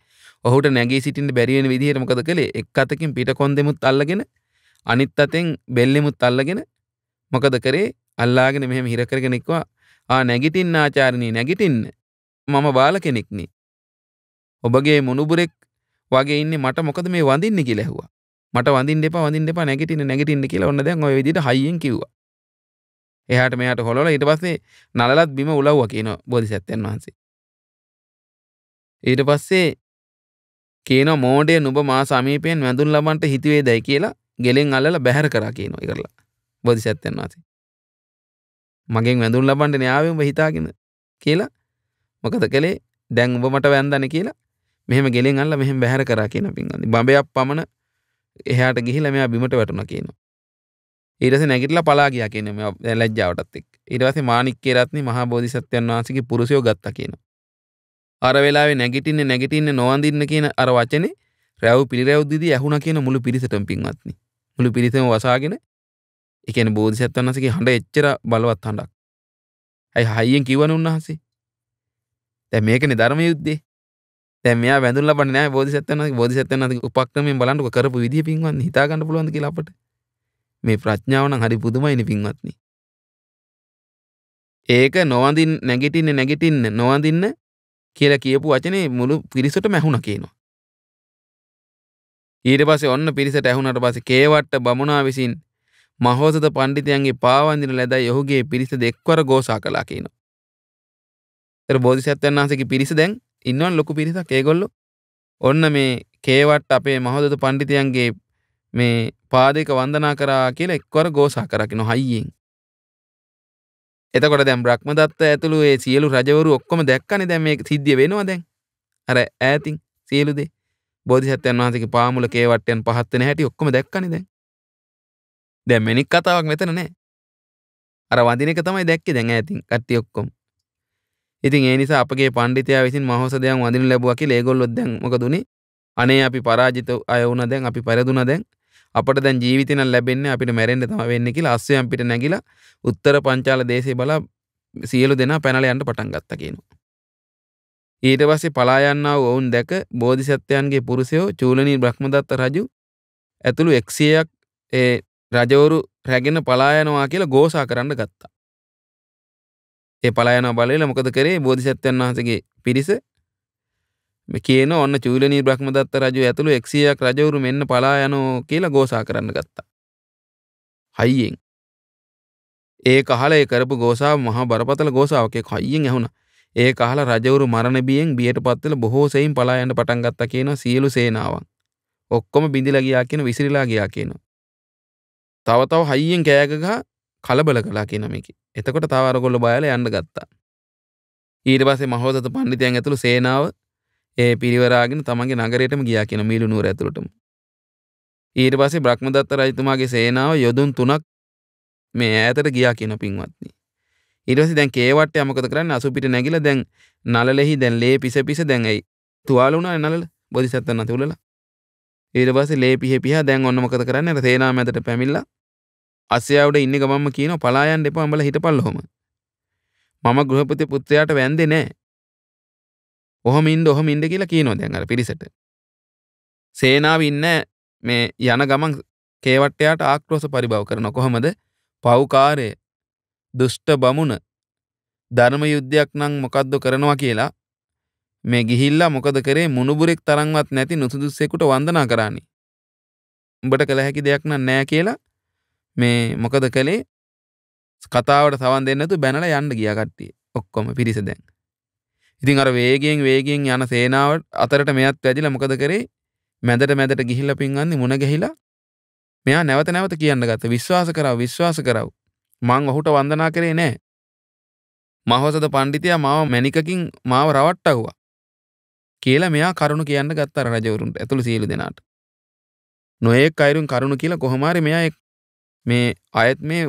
ඔහුට නැගී සිටින්න බැරිවෙන විදිහට මොකද කළේ එක් අතකින් පිට කොන්දෙමුත් අල්ලගෙන අනිත් අතෙන් බෙල්ලෙමුත් අල්ලගෙන මොකද කරේ අල්ලාගෙන මෙහෙම හිර කරගෙන එක්වා ආ නැගිටින්න ආචාර්යනි නැගිටින්න මම බාල කෙනෙක්නි ඔබගේ මොනුබුරෙක් වගේ ඉන්නේ මට මොකද මේ වඳින්නේ කියලා ඇහුවා මට වඳින්න එපා වඳින්න එපා නැගිටින්න නැගිටින්න කියලා ඔන්න දැන් ওই විදිහට හයියෙන් කිව්වා එහට මෙයාට හොල ඊට පස්සේ නලත් බිම උලව්ව කියන බොධි සැත්තෙන් වහන්සේ. ඊට පස්සේ කියන මෝඩේ නුබ මා සමීපයෙන් වැඳුන් ලබන්ට හිතුවේ දැයි කියලා ගෙලෙන් අල්ලල බැහැර කරා කියන ඉරලා බොධි සැත්තෙන් වහන්සේ. මගෙන් වැඳුන් ලබන්ට න්‍යාවෙන්ම හිතාගෙන කියලා මොකද කළේ දැන් උඹ මට වැන්දන කියලා මෙහම ගෙලෙන් අල්ල මෙහම බැහැර කරා කියන පින්ගඳ බඹයක් පමණ එහට ගිහිල මෙයා බිමට වැටුණ කියනවා. ඊටස නැගිටලා පලා ගියා කියන මේ ලැජ්ජාවටත් එක් ඊට පස්සේ මාණික්කේ රත්නේ මහා බෝධිසත්වයන් වහන්සේගේ පුරුෂයෝ ගත්තා කියනවා අර වෙලාවේ නැගිටින්නේ නැගිටින්නේ නොවඳින්න කියන අර වචනේ රැව් පිළිරැව් දිදී ඇහුණා කියන මුළු පිරිසටම පින්වත්නි මුළු පිරිසම වසාගෙන ඒ කියන්නේ බෝධිසත්වයන් වහන්සේගේ හඬ එච්චර බලවත් හඬක් ඇයි හයියෙන් කිව්වනේ උන්වහන්සේ දැන් මේකනේ ධර්ම යුද්ධේ දැන් මෙයා වැඳුම් ලබන්නේ නැහැ බෝධිසත්වයන් වහන්සේ බෝධිසත්වයන් වහන්සේ උපක්‍රමයෙන් බලන්නකො කරපු විදිය පින්වත්නි හිතා ගන්න පුළුවන්ද කියලා අපට මේ ප්‍රඥාවන හරි පුදුමයිනි පින්වත්නි. ඒක නොවඳින් නැගිටින්න නැගිටින්න නොවඳින්න කියලා කියපු වචනේ මුළු පිරිසට මැහුණ කියනවා. ඊට පස්සේ ඔන්න පිරිසට ඇහුණට පස්සේ කේවට්ට බමුණා විසින් මහෝසත පණ්ඩිතයන්ගේ පාවන්දින ලැබයි ඔහුගේ පිරිස දෙක්වර ගෝසා කළා කියනවා. ඒතර බෝධිසත්වයන් වහන්සේගේ පිරිස දැන් ඉන්නවන් ලොකු පිරිසක් ඒගොල්ලෝ. ඔන්න මේ කේවට්ට අපේ මහෝසත පණ්ඩිතයන්ගේ මේ පාදක වන්දනා කරා කියල එක්වර ගෝසා කරකින හයියෙන්. එතකොට දැම් බ්‍රහ්ම දත්ත ඇතුළු ඒ සියලු රජවරු ඔක්කොම දැක්කන දැම මේ සිද්ධිය වෙනවා දැන් අර ඇතින් සියලුදේ බෝධිසත්යන් වහසක පාමුල කේවටයන් පහත්වන හැටි ඔක්කොම දැක්කනද දැම් මෙනික් කතාවක් මෙතන නෑ අර වදිනක තමයි දැක්කේ දැන් ඇතින් කට්ටි ඔක්කොම ඉතින් ඒ නිසා අපගේ පණ්ඩිතයා විසින් මහෝසදයන් වදින ලැබුවා කියලා ඒගොල්ලොත් දැන් මොකද උනේ අනේ අපි පරාජිත අය වුණා දැන් අපි පෙරදුණා දැන් අපට දැන් ජීවිතන ලැබෙන්නේ අපිට මැරෙන්ට තම වෙන්න කියලා අස්සයම් පිට නැගිලා උත්තර පංචාල දේශේ බලා සියලු දෙනා පැනල යන්න පටන් ගත්ත කියනවා. ඊට පස්සේ පලායන්නාව ඔවුන් දැක බෝධිසත්වයන්ගේ පුරුෂයෝ චූලනී බ්‍රහ්මදත්ත රජු ඇතුළු එක්සියයක් ඒ රජවරු රැගෙන පලායනවා කියලා ගෝසා කරන්න ගත්තා. ඒ පලායන බලල මොකද කරේ බෝධිසත්වයන් වහසගේ පිරිස කියන ඔන්න චූලනී බ්‍රහ්මදත්ත රජු ඇතුළු එක්සියක් රජවරු මෙන්න පලා යනෝ කියලා ගෝසා කරන්න ගත්තා. හයියෙන්. ඒ කහලේ කරපු ගෝසාව මහා බරපතල ගෝසාවකෙක් හයියෙන් ඇහුණා. ඒ කහල රජවරු මරණ බියෙන් බියට පත්වල බොහෝ සෙයින් පලා යන්න පටන් ගත්තා කියන සියලු සේනාවන්. ඔක්කොම බිඳිලා ගියා කියන විසිරිලා ගියා කියන. තව තව හයියෙන් කෑග ගහ කලබල කළා කියන මේකේ. එතකොට තව අරගොල්ලෝ බයලා යන්න ගත්තා. ඊට පස්සේ මහෝසත පඬිතුයන් ඇතුළු සේනාව ඒ පිරිවරාගෙන තමන්ගේ නගරයටම ගියා කියන මීලු නුවර ඇතුළටම. ඊට පස්සේ බ්‍රහ්මදත්ත රජතුමාගේ සේනාව යොදුන් තුනක් මේ ඈතට ගියා කියන පින්වත්නි. ඊට පස්සේ දැන් කේවට්ටය මොකද කරන්නේ අසුපිට නැගිලා දැන් නලලෙහි දැන් ලේ පිස පිස දැන් ඇයි තුවාල වුණා නලල බොදිසත්වන්න තුලලා. ඊට පස්සේ ලේ පිහ පිහ දැන් ඔන්න මොකද කරන්නේ අර සේනාව මැදට පැමිණලා අස්යාවට ඉන්න ගමම්ම කියනවා පලා යන්න එපා උඹලා හිටපල්ලොම. මම ගෘහපති පුත්‍රයාට වැන්දේ නෑ. ඔහොමින්ඩ ඔහොමින්ඩ කියලා කියනෝ දැන් අර පිරිසට සේනාව ඉන්න මේ යන ගමන් කේවට්ටයාට ආක්‍රෝස පරිභව කරන කොහොමද පව්කාරය දුෂ්ට බමුණ ධර්ම යුද්ධයක් නම් මොකද්ද කරනවා කියලා මේ ගිහිල්ලා මොකද කරේ මුණුබුරෙක් තරන්වත් නැති නුසුදුස්සෙකුට වන්දනා කරානි. උඹට කළ හැකි දෙයක් නම් නෑ කියලා මේ මොකද කළේ කතාවට සවන් දෙන්න නැතු බැනලා යන්න ගියා කට්ටිය. ඔක්කොම පිරිස දැන්. ඉතින් අර වේගෙන් වේගෙන් යන සේනාවට අතරට මෙයත් වැදිලා මොකද කරේ මැදට මැදට ගිහිල්ලා පින්වන්දි මුණ ගැහිලා මෙයා නැවත නැවත කියන්න ගත්ත විශ්වාස කරව විශ්වාස කරව මං ඔහුට වන්දනා කරේ නෑ මහවසද පණ්ඩිතයා මාව මැනිකකින් මාව රවට්ටව්වා කියලා මෙයා කරුණු කියන්න ගත්ත අර රජවරුන්ට ඇතුළු සියලු දෙනාට නොයෙක් අයරුන් කරුණු කියලා කොහොමාරි මෙයා මේ අයත් මේ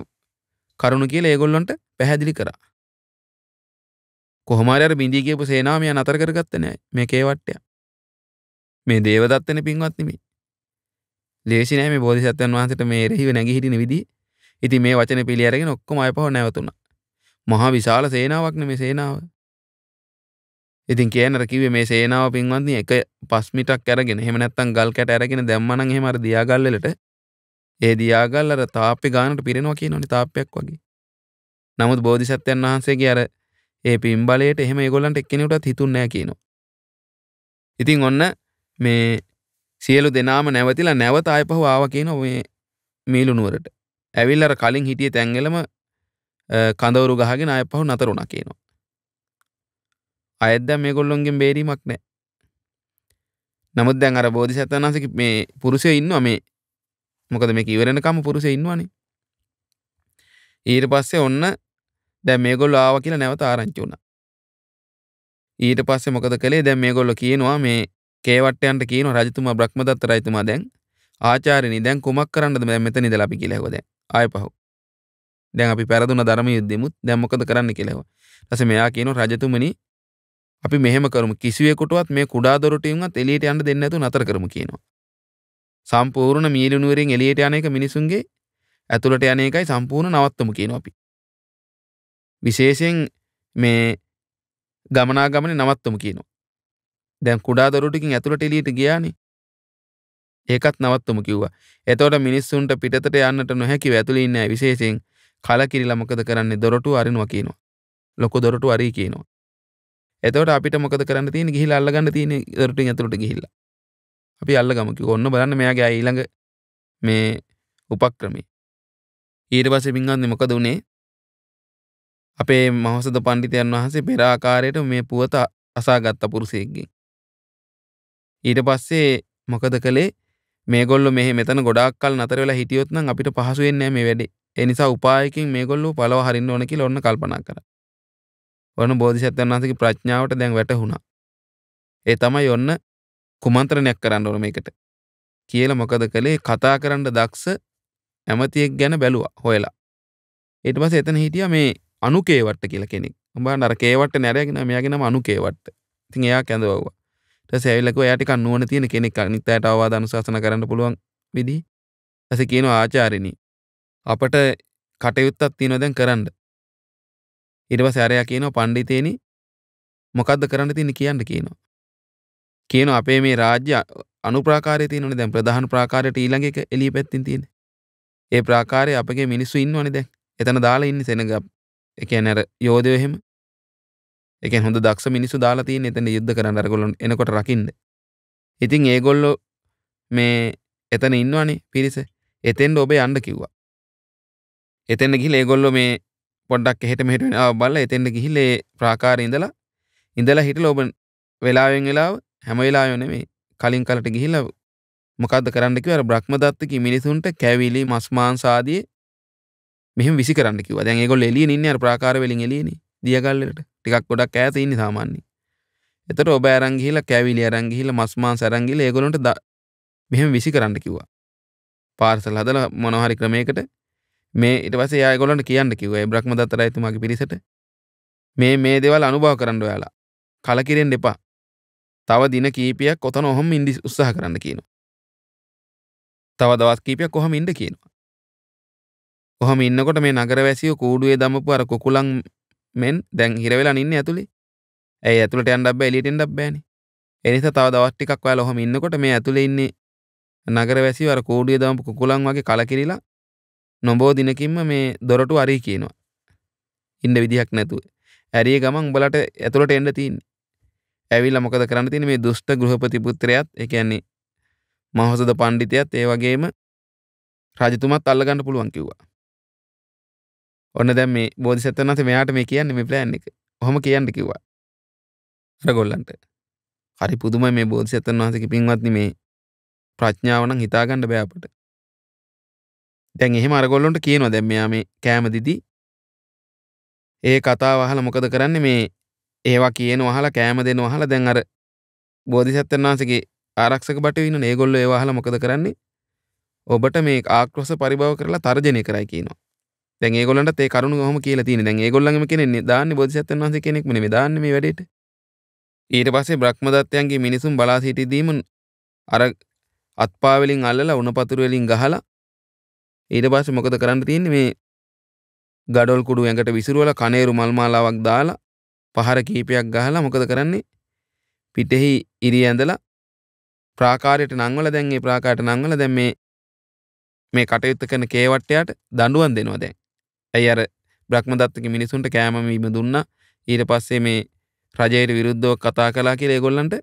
කරුණු කියලා ඒගොල්ලොන්ට පැහැදිලි කරා කොහමර බිඳී කියපු සේනාමිය නතර කරගත්තන මේ කේවට්ටය මේ දේවදත්තන පින්වත් නෙමි ලේසිනෑ මේ බෝධිසත්වයන් වහන්සට මේ රෙහිව නැගිහිටින විදි ඉති මේ වචන පිළියරගෙන ඔක්කොම අය පහො නැවතුුණ මහා විශාල සේනාවක්න මේ සේනාව ඉතින් කියනර කිවේ මේ සේනාව පින්වන්නේ එක පස්මිටක් ඇරගෙන හෙම නැත්තන් ගල් කැට ඇරගෙන දැම්මනන් හෙමර දියාගල්ලට ඒ දියාගල්ලර තාප්පි ගානට පිරෙනවා කියන නි තාපයක් වගේ නමුත් බෝධිසත්වයන් වහන්සේගේ අර ඒ පින්බලයට එහෙම ගොලන්ට එක්කෙනටත් හිතුන්නෑ කියනවා. ඉතින් ඔන්න මේ සියලු දෙනාම නැවතිලා නැවත අයපහු ආව කියන මේ මීලුනුවරට ඇවිල්ලර කලින් හිටිය තැන්ගලම කඳවරු ගහගෙන අයපහු නතරුණ කියනවා. අයද්ද මේ ගොල්ලොන්ගෙන් බේරීමක් නෑ. නමුත් දැන් අර බෝධි සත්තනාසක මේ පුරුසය ඉන්නවා මේ මොකද මේ ඉවරෙනකම පුරුසය ඉන්නවානේ ඊට පස්සේ ඔන්න දැ මේගොල්ල ආව කියලා නැවත ආරංචුණ. ඊට පස්සේ මොකද කළේ දැන් මේගොල්ල කියනවා මේ කේවට්ටයන්ට කියන රජතුමා බ්‍රහ්මදත්ත රජතුමා දැන් ආචාර්යනි දැන් කුමක් කරන්නද දැන් මෙතන ඉඳලා අපි කියලා හෙවද ආය පහු දැන් අපි පෙරදුන ධර්ම යුද්ධෙමුත් දැන් මොකද කරන්න කියලා හෙව ඊපස්සේ මෙයා කියන රජතුමනි අපි මෙහෙම කරමු කිසිවෙකුටවත් මේ කුඩා දොරටුවන්වත් එළියට යන්න දෙන්නේ නැතුව නතර කරමු කියනවා සම්පූර්ණ මීලුණුවරින් එළියට යන එක මිනිසුන්ගේ ඇතුළට යන එකයි සම්පූර්ණ නවත්තමු කියනවා අපි විශේෂයෙන් මේ ගමනාගමන නවත්තම කියනවා. දැන් කුඩා දොරටුකින් ඇතුළට එළියට ගියානේ. ඒකත් නවත්තම කිව්වා. එතකොට මිනිස්සුන්ට පිටතට යන්නට නොහැකිව ඇතුළේ ඉන්න විශේෂයෙන් කලකිරිලා මොකද කරන්නේ දොරටු අරිනවා කියනවා. ලොකු දොරටු අරී කියනවා. එතකොට අපිට මොකද කරන්න තියෙන්නේ ගිහිල්ලා අල්ලගන්න තියෙන්නේ දොරටුන් ඇතුළට ගිහිල්ලා. අපි අල්ලගමු කිව්වා. ඔන්න බලන්න මෙයාගේ ඊළඟ මේ උපක්‍රමය. ඊට පස්සේ බින්ගන්නේ මොකද උනේ? අපේ මහසද පණ්ඩිතයන් වහන්සේ පෙරාකාරයට මේ පුවත අසාගත්ත පුරුසයෙක්ගෙන්. ඊට පස්සේ මොකද කළේ මේගොල්ලො මෙහ මෙතන ගොඩක් කල් නතර වෙලා හිටියොත් නම් අපිට පහසුවෙන්නේ මේ වැඩේ. ඒ නිසා උපායකින් මේගොල්ලෝ පළව හරින්න ඕන කියලා ඔන්න කල්පනා කරා. ඔන්න බෝධිසත්වයන් වහන්සේගේ ප්‍රඥාවට දැන් වැටහුණා. ඒ තමයි ඔන්න කුමන්ත්‍රණයක් කරන්න ඕන මේකට. කියලා මොකද කළේ කතා කරන්න දක්ෂ ඇමතියෙක් ගැන බැලුවා හොයලා. ඊට පස්සේ එතන හිටියා මේ අනුකේවට කියල කෙනෙක් උඹ අර කේවට නැරගෙන මෙයාගෙනම අනුකේවට ඉතින් එයා කැඳවවා ඊට පස්සේ ඇවිල්ලා කිව්වා එයාට කන්නුවන තියෙන කෙනෙක් අනිත් අයට අවවාද අනුශාසන කරන්න පුළුවන් විදිහ ඇස කියනවා ආචාරිණී අපට කටයුත්තක් තියෙනවා දැන් කරන්න ඊට පස්සේ අරයා කියනවා පඬිතේනි මොකද්ද කරන්න තියෙන්නේ කියන්න කියනවා කියනවා අපේ මේ රාජ්‍ය අනුප්‍රාකාරය තියෙනවනේ දැන් ප්‍රධාන ප්‍රාකාරයට ඊළඟ එක එළිය පැත්තින් තියෙන. ඒ ප්‍රාකාරයේ අපගේ මිනිස්සු ඉන්නවනේ දැන්. එතන දාලා ඉන්නේ සෙනඟ එකන් ඇර යෝධය එහෙම එක හොඳ දක්ෂ මිනිසු දාලාතිය එතන යුද්ධ කරන්න අරගොලොන් එනකොට රකින්ද ඉතින් ඒගොල්ලෝ මේ එතන ඉන්නවනේ පිරිස එතෙන්ට ඔබේ අන්ඩ කිව්වා එතෙන්ට ගිහිල් ඒගොල්ලෝ මේ පොඩ්ඩක් එහෙට මෙහෙට වෙනවා බලලා එතෙන්ට ගිහිල් ඒ ප්‍රාකාරේ ඉඳලා ඉඳලා හිටලා ඔබ වෙලාවෙන් වෙලාව හැම වෙලාවෙම නෙමෙයි කලින් කලට ගිහිල්ලා මොකද්ද කරන්න කියලා බ්‍රහ්මදත්ත කි මිනිසුන්ට කැවිලි මස් මාංශ ආදී මෙහම විසි කරන්න කිව දැන් ගොල් එලිය ඉන්න ප්‍රකාර වෙලින් එලියන දියගල්ලට ටිකක් ගොඩක් ඇත ඉන්න සාමාන්නේ එතට ඔබ අරංගිහිල කැවිලි අරංගිහිල මස්මාන් සරංගිල ඒගොලොට ද මෙහම විසි කරන්න කිව්වා පාර්සල් හදල මොනහරි ක්‍රමයකට මේ ඉටවස යගොලට කියන්න කිව බ්‍රහ්ම දත්තර ඇතුමගේ පිරිසට මේ මේ දෙවල් අනුභව කරන්න ඔයාලා කලකිරෙන් දෙපා තව දින කීපයක් කොතන ඔහොම ඉන්දි උත්සාහ කරන්න කියනවා තව දවස් කීපයක් කොහොම ඉන්ඩ කියනවා කොහොම ඉන්නකොට මේ නගරවැසියෝ කූඩුවේ දමපු අර කුකුලන් මෙන් දැන් හිරවෙලා ඉන්නේ ඇතුලේ. ඇයි ඇතුලට යන්නත් බෑ එළියට එන්නත් බෑනේ. ඒ නිසා තව දවස් ටිකක් ඔයාලා ඔහොම ඉන්නකොට මේ ඇතුලේ ඉන්නේ නගරවැසියෝ අර කූඩුවේ දමපු කුකුලන් වගේ කලකිරිලා නොබෝ දිනකින්ම මේ දොරටු අරී කියනවා. ඉන්න විදිහක් නැතුව. ඇරිය ගමන් උඹලට ඇතුලට එන්න තියෙන්නේ. ඇවිල්ලා මොකද කරන්න තියෙන්නේ මේ දුෂ්ට ගෘහපති පුත්‍රයාත් ඒ කියන්නේ මහෞසද පඬිතියත් ඒ වගේම රජතුමත් අල්ලගන්න පුළුවන් කිව්වා. ඔන්න දැම් මේ බෝධිසත්වනත මෙයාට මේ කියන්න මේ ප්ලෑන් එක හොම කියන්න කිව්වා රගොල්ලන්ට හරි පුදුම මේ බෝධිසත්වන් වහසක පින්වත්න මේ ප්‍රඥාවනං හිතාගණ්ඩ බෑපට දැන් එහෙම අරගොල්ලොන්ට කියනවා දැම් මෙයා මේ කෑමදිදි ඒ කතා වහල මොකද කරන්නේ මේ ඒවා කියන වහලා කෑම දෙන වහලා දැන් අර බෝධිසත්වන් වහසගේ ආරක්ෂක බට වන්න ඒගොල්ල ඒවාහල මොකද කරන්නේ ඔබට මේ ආක්‍රෝස පරිභව කරලා තර්ජනය කරයි කියනවා දැන් ඒගොල්ලන්ට ඒ කරුණු ඔහොම කියලා තියෙන. දැන් ඒගොල්ලන්ගම කෙනෙන්නේ දාන්නේ බෝධිසත්වයන් වහන්සේ කෙනෙක්ම නෙමෙයි දාන්නේ මේ වැඩේට. ඊට පස්සේ බ්‍රහ්මදත්තයන්ගේ මිනිසුන් බලා සිටිදීම අර අත්පා වලින් අල්ලලා උණපතුරු වලින් ගහලා ඊට පස්සේ මොකද කරන්න තියෙන්නේ මේ ගඩොල් කුඩු ඇඟට විසිරුවලා කනේරු මල් මාලාවක් දාලා පහර කීපයක් ගහලා මොකද කරන්නේ පිටෙහි ඉරි ඇඳලා ප්‍රාකාරයට නංවලා දැන් ඒ ප්‍රාකාරයට නංවලා දැන් මේ මේ කටයුත්ත කරන කේවට්ටයට දඬුවම් දෙනවා දැන් ඇයි අර බ්‍රහ්මදත්තක මිනිසුන්ට කෑමවීම දුන්න ඊට පස්සේ මේ රජයට විරුද්ධව කතා කලා කියලා ඒගොල්ලන්ට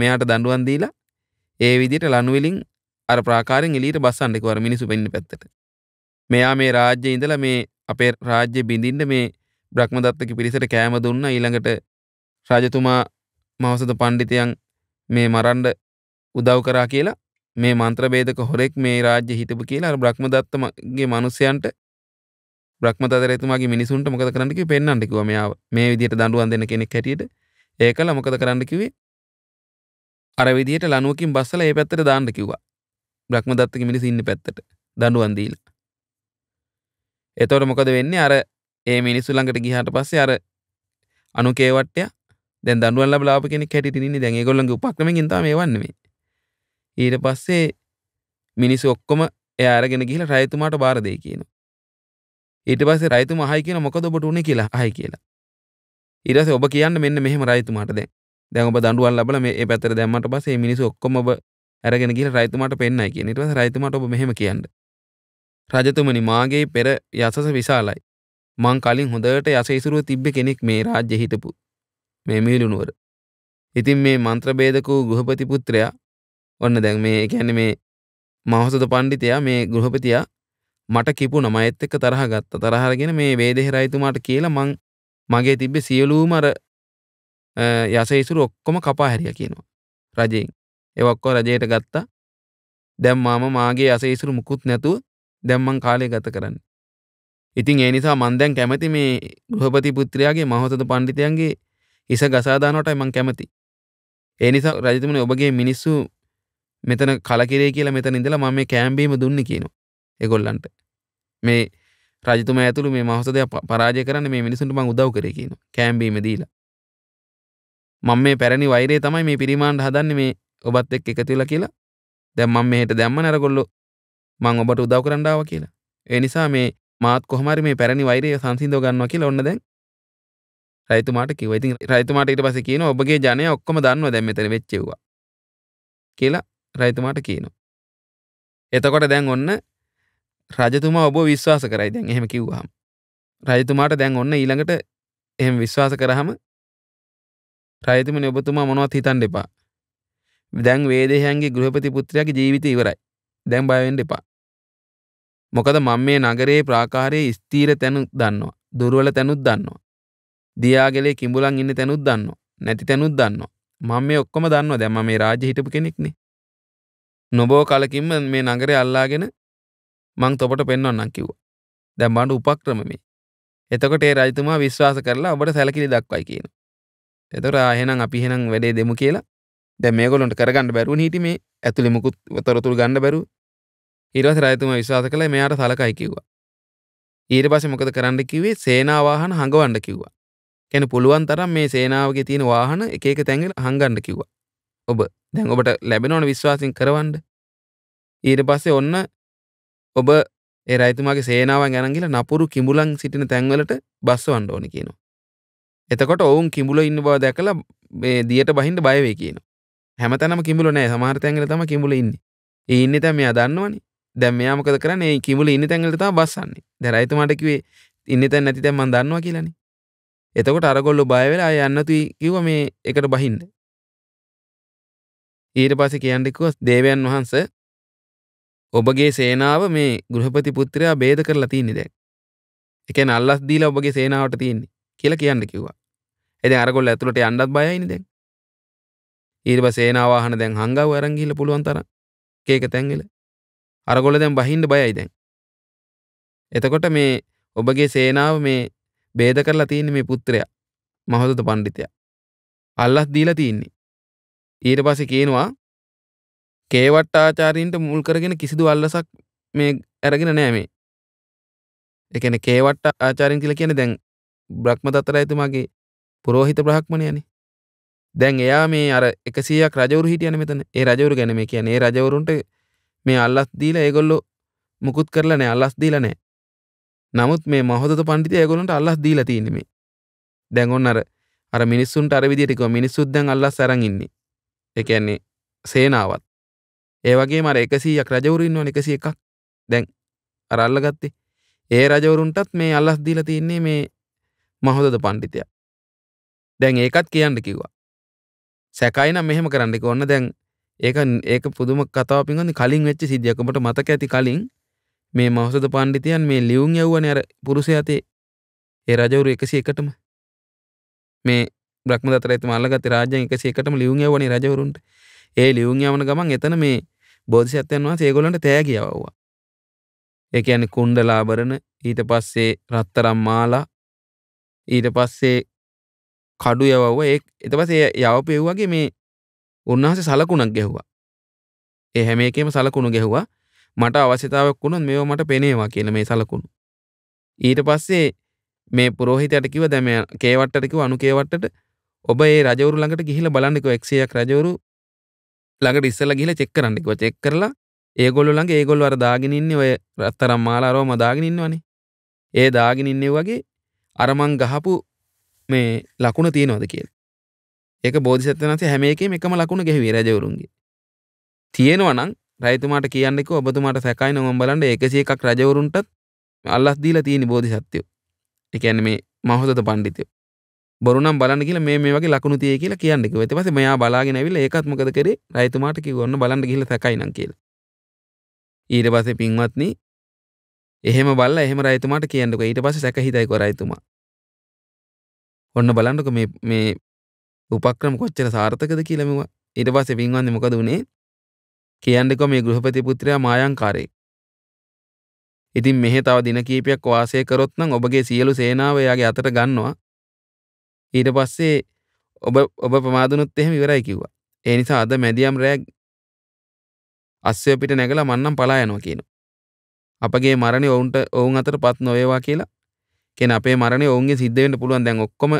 මෙයාට දඬුවම් දීලා ඒ විදිහට ලනුවෙලින් අර ප්‍රාකාරයෙන් එළියට බස්සන්න කිව්වා මිනිසු වෙන්න පැත්තට. මෙයා මේ රාජ්‍යයේ ඉඳලා මේ අපේ රාජ්‍ය බිඳින්න මේ බ්‍රහ්මදත්තක පිරිසට කෑම දුන්නා ඊළඟට රජතුමා මවසද පඬිතයන් මේ මරන්න උදව් කරා කියලා මේ මන්ත්‍රබේදක හොරෙක් මේ රාජ්‍ය හිටපු කියලා අර බ්‍රහ්මදත්තමගේ මිනිසයන්ට බ්‍රහ්මතරතුමාගේ මිනිසුන්ට මොකද කරන්නකි පෙන්න්නටිකුව මෙයාව මේ විදියට දඩුවන් දෙන්න කෙනෙක් හැටියට ඒකල මොකද කරන්නකිවේ අර විදියට ලනුවකින් බස්සල ඒ පැත්තට දාන්න කිව්වා බ්‍රහ්මදත්තක මිනිස ඉන්න පැත්තට දඩුවන් දීලා එතවට මොකද වෙන්නේ අර ඒ මිනිස්සු ළඟට ගිහට පස්සේ අර අනුකේවට්ය දැ දඩුවල බලාප කෙනෙ හැටිටිනි දැන් ගොල්ලඟ උපක්ම ගත මේ වන්නේ ඊට පස්සේ මිනිස්සු ඔක්කොම එයාරගෙන ගිහිල රයතුමාට බාරදය කියනවා ඊට පස්සේ රයිතුමා අහයි කියන මොකද ඔබට උනේ කියලා අහයි කියලා. ඊට පස්සේ ඔබ කියන්න මෙන්න මෙහෙම රයිතුමාට දැන්. දැන් ඔබ දඬුවම් ලැබලා මේ ඒ පැත්තට දැම්මට පස්සේ මේ මිනිස්සු ඔක්කොම ඔබ අරගෙන ගිහලා රයිතුමාට පෙන්නයි කියන. ඊට පස්සේ රයිතුමාට ඔබ මෙහෙම කියන්න. රජතුමනි මාගේ පෙර යසස විශාලයි. මං කලින් හොඳට යස ඉසුරුව තිබ්බ කෙනෙක් මේ රාජ්‍ය හිටපු මේ මිහිලුණුවර. ඉතින් මේ මන්ත්‍රභේදක වූ ගෘහපති පුත්‍රයා ඔන්න දැන් මේ කියන්නේ මේ මහසත පඬිතයා මේ ගෘහපතියා මට කිපු නමයත් එක්ක තරහ ගත්ත තරහරගෙන මේ වේදෙහෙරයිතුමාට කියලා මං මගේ තිබ්බේ සියලූම අර යසයිසුරු ඔක්කොම කපා හැරිය කියනවා රජයෙන් ඒවක්කෝ රජයට ගත්තා දැම් මාම මාගේ යසයිසුරු මුකුත් නැතුව දැම්මං කාලය ගත කරන්න ඉතින් ඒ නිසා මන් දැන් කැමති මේ ගෘහපති පුත්‍රයාගේ මහොතද පණ්ඩිතයන්ගේ ඉස ගසාදානටයි මං කැමති ඒ නිසා රජතුමනි ඔබගේ මිනිස්සු මෙතන කලකිරේ කියලා මෙතන ඉඳලා මම මේ කෑම්බීම දුන්න කියනවා එගොල්ලන්ට මේ රජතුම ඇතුළු මේ මහසදය පරාජය කරන්න මේ මිනිසුන්ට මං උදව් කරේ කියන කෑම්බීම දීලා මම මේ පැරණි වෛරේ තමයි මේ පිරිමාණ්ඩ හදන්නේ මේ ඔබත් එක්ක එකතුලා කියලා දැන් මම මෙහෙට දැම්ම නරගොල්ලෝ මං ඔබට උදව් කරන්න ආවා කියලා ඒ නිසා මේ මාත් කොහොමරි මේ පැරණි වෛරය සංසිඳව ගන්නවා කියලා ඔන්න දැන් රයිතුමාට කිව්වා. ඉතින් රයිතුමාට ඊට පස්සේ කියනවා ඔබගේ ජනයා ඔක්කොම දන්නවා දැන් මෙතන වෙච්ච ඒවා. කියලා රයිතුමාට කියනවා. එතකොට දැන් ඔන්න රජතුමා ඔබ විශ්වාස කරයි දැන් එහෙම කිව්වාම රජතුමාට දැන් ඔන්න ඊළඟට එහෙම විශ්වාස කරහම රජතුමනි ඔබතුමා මොනවත් හිතන්න එපා දැන් වේදේහයන්ගේ ගෘහපති පුත්‍රයාගේ ජීවිතය ඉවරයි දැන් බය වෙන්න එපා මොකද මම මේ නගරයේ ප්‍රාකාරයේ ස්ථීර තැනුත් දන්නවා දුර්වල තැනුත් දන්නවා දියාගලේ කිඹුලන් ඉන්න තැනුත් දන්නවා නැති තැනුත් දන්නවා මම මේ ඔක්කොම දන්නවා දැන් මම මේ රාජ්‍ය හිටපු කෙනෙක්නේ නොබෝ කලකින්ම මේ නගරය අල්ලාගෙන මං තොපට පෙන්වන්නම් කිව්වා. දැන් බණ්ඩ උපක්‍රම මේ. එතකොට ඒ රජතුමා විශ්වාස කරලා ඔබට සැලකිලි දක්වයි කියනවා. එතකොට එහෙනම් අපි එහෙනම් වැඩේ දෙමු කියලා. දැන් මේගොල්ලන්ට කරගන්න බැරුවනේ හිටි මේ ඇතුලේ මුකුත් තොරතුරු ගන්න බැරුව. ඊට පස්සේ රජතුමා විශ්වාස කළා මෙයාට සලකයි කිව්වා. ඊට පස්සේ මොකද කරන්න කිව්වේ සේනා වාහන හංගවන්න කිව්වා. කියන්නේ පුළුවන් තරම් මේ සේනාවගේ තියෙන වාහන එක එක තැන්වල හංගන්න කිව්වා. ඔබ දැන් ඔබට ලැබෙනවන විශ්වාසයෙන් කරවන්න. ඊට පස්සේ ඔන්න ඔබ ඒ රයිතුමාගේ සේනාවන් ගැනගිල නපුරු කිඹුලන් සිටින තැන්වලට බස්සවන්න ඕනි කියනවා. එතකොට ඔවුන් කිඹුල ඉන්න බව දැකලා මේ දියට බහින්න බය වෙයි කියනවා. හැමතැනම කිඹුල නෑ සමහර තැන්වල තමයි කිඹුල ඉන්නේ. ඒ ඉන්නේ තැන් මෙයා දන්නවනේ. දැන් මෙයා මොකද කරන්නේ? මේ කිඹුල ඉන්න තැන්වලට තමයි බස්සන්නේ. දැන් රයිතුමාට කිව්වේ ඉන්න තැන් නැති තැන් මම දන්නවා කියලානේ. එතකොට අරගොල්ලෝ බය වෙලා ආය යන්නතුයි කිව්වා මේ එකට බහින්න. ඊට පස්සේ කියන්නේ කිව්වා දේවයන් වහන්සේ ඔබගේ සේනාව මේ ගෘහපති පුත්‍රයා බේද කරලා තියන්නේ දැන්. ඒ කියන්නේ අල්ලස් දීලා ඔබගේ සේනාවට තියෙන්නේ කියලා කියන්න කිව්වා. ඒ දැන් අරගොල්ල ඇතුළට යන්නත් බයයිනේ දැන්. ඊට පස්සේ සේනා වාහන දැන් හංගව අරන් ගිහිල්ලා පුළුවන් තරම් කේක තැන්වල. අරගොල්ල දැන් බහින්න බයයි දැන්. එතකොට මේ ඔබගේ සේනාව මේ බේද කරලා තියෙන්නේ මේ පුත්‍රයා මහොදත පඬිතයා. අල්ලස් දීලා තියෙන්නේ. ඊට පස්සේ කියනවා කේවට ආචාරීන්ට මුල් කරගෙන කිසිදු අල්ලසක් මේ ඇරගෙන නෑ මේ. එකන කේවට ආචාරින් කියල කියන දැන් බ්‍රහ්ම දත්තරඇතුමාගේ පුරෝහිත බ්‍රහක්්මණයනි. දැන් එයා මේ අර එකසියක් රජවරු හිටියන මෙතන ඒ රජවරු ගැන මේ කියන ඒ රජවරුන්ට මේ අල්ලස් දීල ඒගොල්ලො මුකුත් කරලනෑ අල්ලස් දීලනෑ. නමුත් මේ මහොත පන්ඩිත ඒගොලන්ට අල්ලස් දීල තියනෙමේ දැඟොන් අර අර මිනිස්සුන්ට අර විදිටක මිනිස්සුද්දැන් අල්ලස් සැරඟන්නේ එකන්නේ සේනාවත් ඒවගේ මර එකසීයක් රජවරුන්වන එකසි එකක් දැන් අරල්ල ගත්තේ ඒ රජවරුන්ටත් මේ අල්ලස් දීල තින්නේ මේ මහොදද පණ්ඩිතය දැන් ඒකත් කියන්න කිව්වා සැකයින මෙහෙම කරන්නෙක ඔන්න දැන් ඒක ඒක පුදුම කතාව පිගඳ කලින් වෙච්ච සිද්ධියකමට මතක ඇති කලින් මේ මහසද පණ්ඩිතයන් මේ ලියුම් යව්වන අර පුරුෂ අතේ ඒ රජවරු එකසි එකටම මේ බ්‍රහ්මදතර ඇතුම අල්ලගත රාජ්‍යයන් එකසි එකටම ලියුම් යවනේ රජවරුන්ට ඒ ලියුම් යමන ගමන් එතන මේ බෝධිසත්වයන් වහන්සේ ඒගොල්ලන්ට තෑ කියවවා. ඒ කියන්නේ කුණ්ඩලාභරණ ඊට පස්සේ රත්තරම් මාලා ඊට පස්සේ කඩු යවව ඒ ඊට පස්සේ යවපෙව්වගේ මේ උන්වහන්සේ සලකුණක් ගැහුවා. ඒ හැම එකෙම සලකුණු ගැහුවා. මට අවශ්‍යතාවයක් වුණොත් මේව මට පෙනේවා කියලා මේ සලකුණු. ඊට පස්සේ මේ පුරෝහිතයට කිව්ව දැන් මේ කේවට්ටට කිව්ව අනු කේවට්ටට ඔබ ඒ රජවරු ළඟට ගිහිල්ලා බලන්නකෝ 100ක් රජවරු ළඟට ඉස්සල ගිහිල චෙක් කරන්න කිව්වා චෙක් කරලා ඒගොල්ලෝ ළඟ ඒගොල්ලෝ අර දාගෙන ඉන්නේ ඔය රත්තරන් මාලා රෝම දාගෙන ඉන්නවනේ ඒ දාගෙන ඉන්නේ වගේ අර මං ගහපු මේ ලකුණ තියෙනවද කියලා ඒක බෝධිසත්වනාසේ හැම එකෙම එකම ලකුණ ගෙහුවේ රජවරුන්ගේ තියෙනවා නම් රයිතුමාට කියන්නකෝ ඔබතුමාට සැකයි නම් බලන්න 101ක් රජවරුන්ටත් අල්ලස් දීලා තියෙන බෝධිසත්වයෝ ඒ කියන්නේ මේ මහොතත පඬිතුයෝ බොරුනම් බලන්න කියලා මේ මේ වගේ ලකුණු තියෙයි කියලා කියන්නේ කිව්වා. ඊට පස්සේ මෙයා බලාගෙන ඇවිල්ලා ඒකත් මොකද කරේ? රයිතුමාට කිව්වා ඔන්න බලන්න ගිහිල්ලා සැකයි නම් කියලා. ඊට පස්සේ පින්වත්නි එහෙම බලලා එහෙම රයිතුමාට කියන්නකෝ. ඊට පස්සේ සැක හිතයි කෝ රයිතුමා. ඔන්න බලන්නකෝ මේ මේ උපක්‍රම කොච්චර සාර්ථකද කියලා මෙවුවා. ඊට පස්සේ පින්වත්නි මොකද උනේ? කියන්නකෝ මේ ගෘහපති පුත්‍රයා මායංකාරයෙක්. ඉතින් මෙහෙ තව දින කීපයක් වාසය කරොත් නම් ඔබගේ සියලු සේනාව එයාගේ අතට ගන්නවා. ඊට පස්සේ ඔබ ඔබ ප්‍රමාදනුත් එහෙම ඉවරයි කිව්වා. ඒ නිසා අද මැදියම් රෑ අස්සය පිට නැගලා මන්නම් පලා යනවා කියනවා. අපගේ මරණය ඔවුන්ට ඔවුන් අතර පත් නොවේවා කියලා කෙන අපේ මරණය ඔවුන්ගේ සිද්ධ වෙන්න පුළුවන් දැන් ඔක්කොම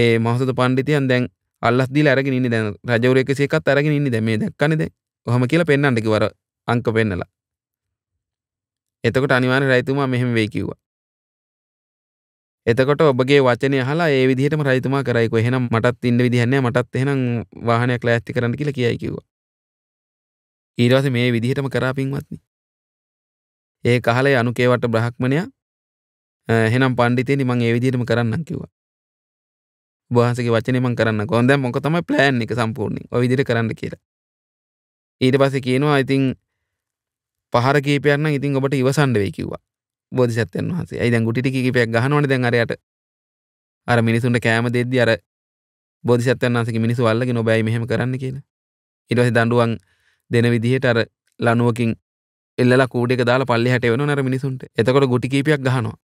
ඒ මහසත පණ්ඩිතයන් දැන් අල්ලස් දීලා අරගෙන ඉන්නේ දැන් රජවරු 101ත් අරගෙන ඉන්නේ දැන් මේ දැක්කනේ දැන්. ඔහම කියලා පෙන්වන්න කිව්වර අංක පෙන්නලා. එතකොට අනිවාර්ය රයිතුමා මෙහෙම වෙයි කිව්වා. එතකොට ඔබගේ වචනය හලා ඒ විදිහටම රයිතුමා කරයික එහෙනම් මටත් ඉන්න විදිහන්නේ මටත් එහෙනම් වාහනයක් ලෑස්ති කරන්න කියලා කියයි කිව්වා. ඊට පස්සේ මේ විදිහටම කරා පින්වත්නි. ඒ කහලේ අනුකේවට බ්‍රහ්මණයා එහෙනම් පඬිතේනි මම ඒ විදිහටම කරන්නම් කිව්වා. වහන්සේගේ වචනේ මම කරන්න කොහොමද දැන් මොක තමයි ප්ලෑන් එක සම්පූර්ණයෙන් ඔය විදිහට කරන්න කියලා. ඊට පස්සේ කියනවා ඉතින් පහර කීපයක් නම් ඉතින් ඔබට ඉවසන්න වෙයි කිව්වා. බෝධිසත්වයන් වහන්සේ ඇයි දැන් ගුටි ටික කිපයක් ගහනවනේ දැන් අරයට අර මිනිසුන්ට කෑම දෙද්දි අර බෝධිසත්වයන් වහන්සේගේ මිනිස්සු අල්ලගෙන ඔබ ඇයි මෙහෙම කරන්න කියලා ඊට පස්සේ දඬුවම් දෙන විදිහට අර ලණුවකින් එල්ලලා කූඩේක දාලා පල්ලෙහාට එවනවනේ අර මිනිසුන්ට එතකොට ගුටි කීපයක් ගහනවා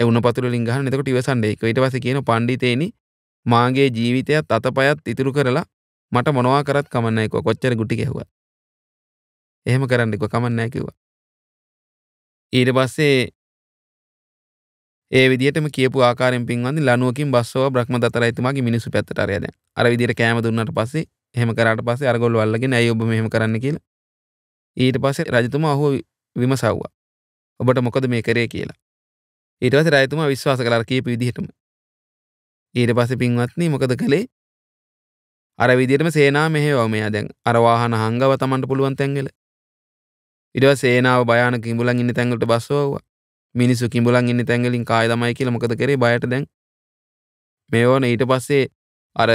ඒ උණපතුරු වලින් ගහන එතකොට ඉවසන්නේ ඒක ඊට පස්සේ කියන පඬිතේනි මාගේ ජීවිතයත් අතපයත් ඉතුරු කරලා මට මොනවා කරත් කමන්නයි කිව්වා කොච්චර ගුටි ගැහුවා එහෙම කරන්න කිව්වා කමන්නයි කිව්වා ඊට පස්සේ ඒ විදිහටම කියපු ආකාරයෙන් පින්වන්දි ලනුවකින් බස්සව බ්‍රහ්මදත්ත රජතුමාගේ මිනිස්සු පැත්තට ආරය දැන්. අර විදිහට කෑම දුන්නාට පස්සේ එහෙම කරාට පස්සේ අරගොල්ලෝ අල්ලගෙන ඇයි ඔබ මෙහෙම කරන්න කියලා. ඊට පස්සේ රජතුමා ඔහු විමසව්වා. ඔබට මොකද මේ කරේ කියලා. ඊට පස්සේ රජතුමා විශ්වාස කළා කීප විදිහටම. ඊට පස්සේ පින්වත්නි මොකද කළේ? අර විදිහටම සේනා මෙහෙවව මෙයා දැන් අර වාහන හංගව Tamanට පුළුවන් තැන්වල. ඉටව සේනාව බයන කිඹලන් ඉන්න තැන්ගලට බස්සෝවා මිනිස්සු කිඹලන් ඉන්න තැන්ගලින් කාය තමයි කියල මොකද කරේ බයට දැන් මේ ඕන ඊට පස්සේ අර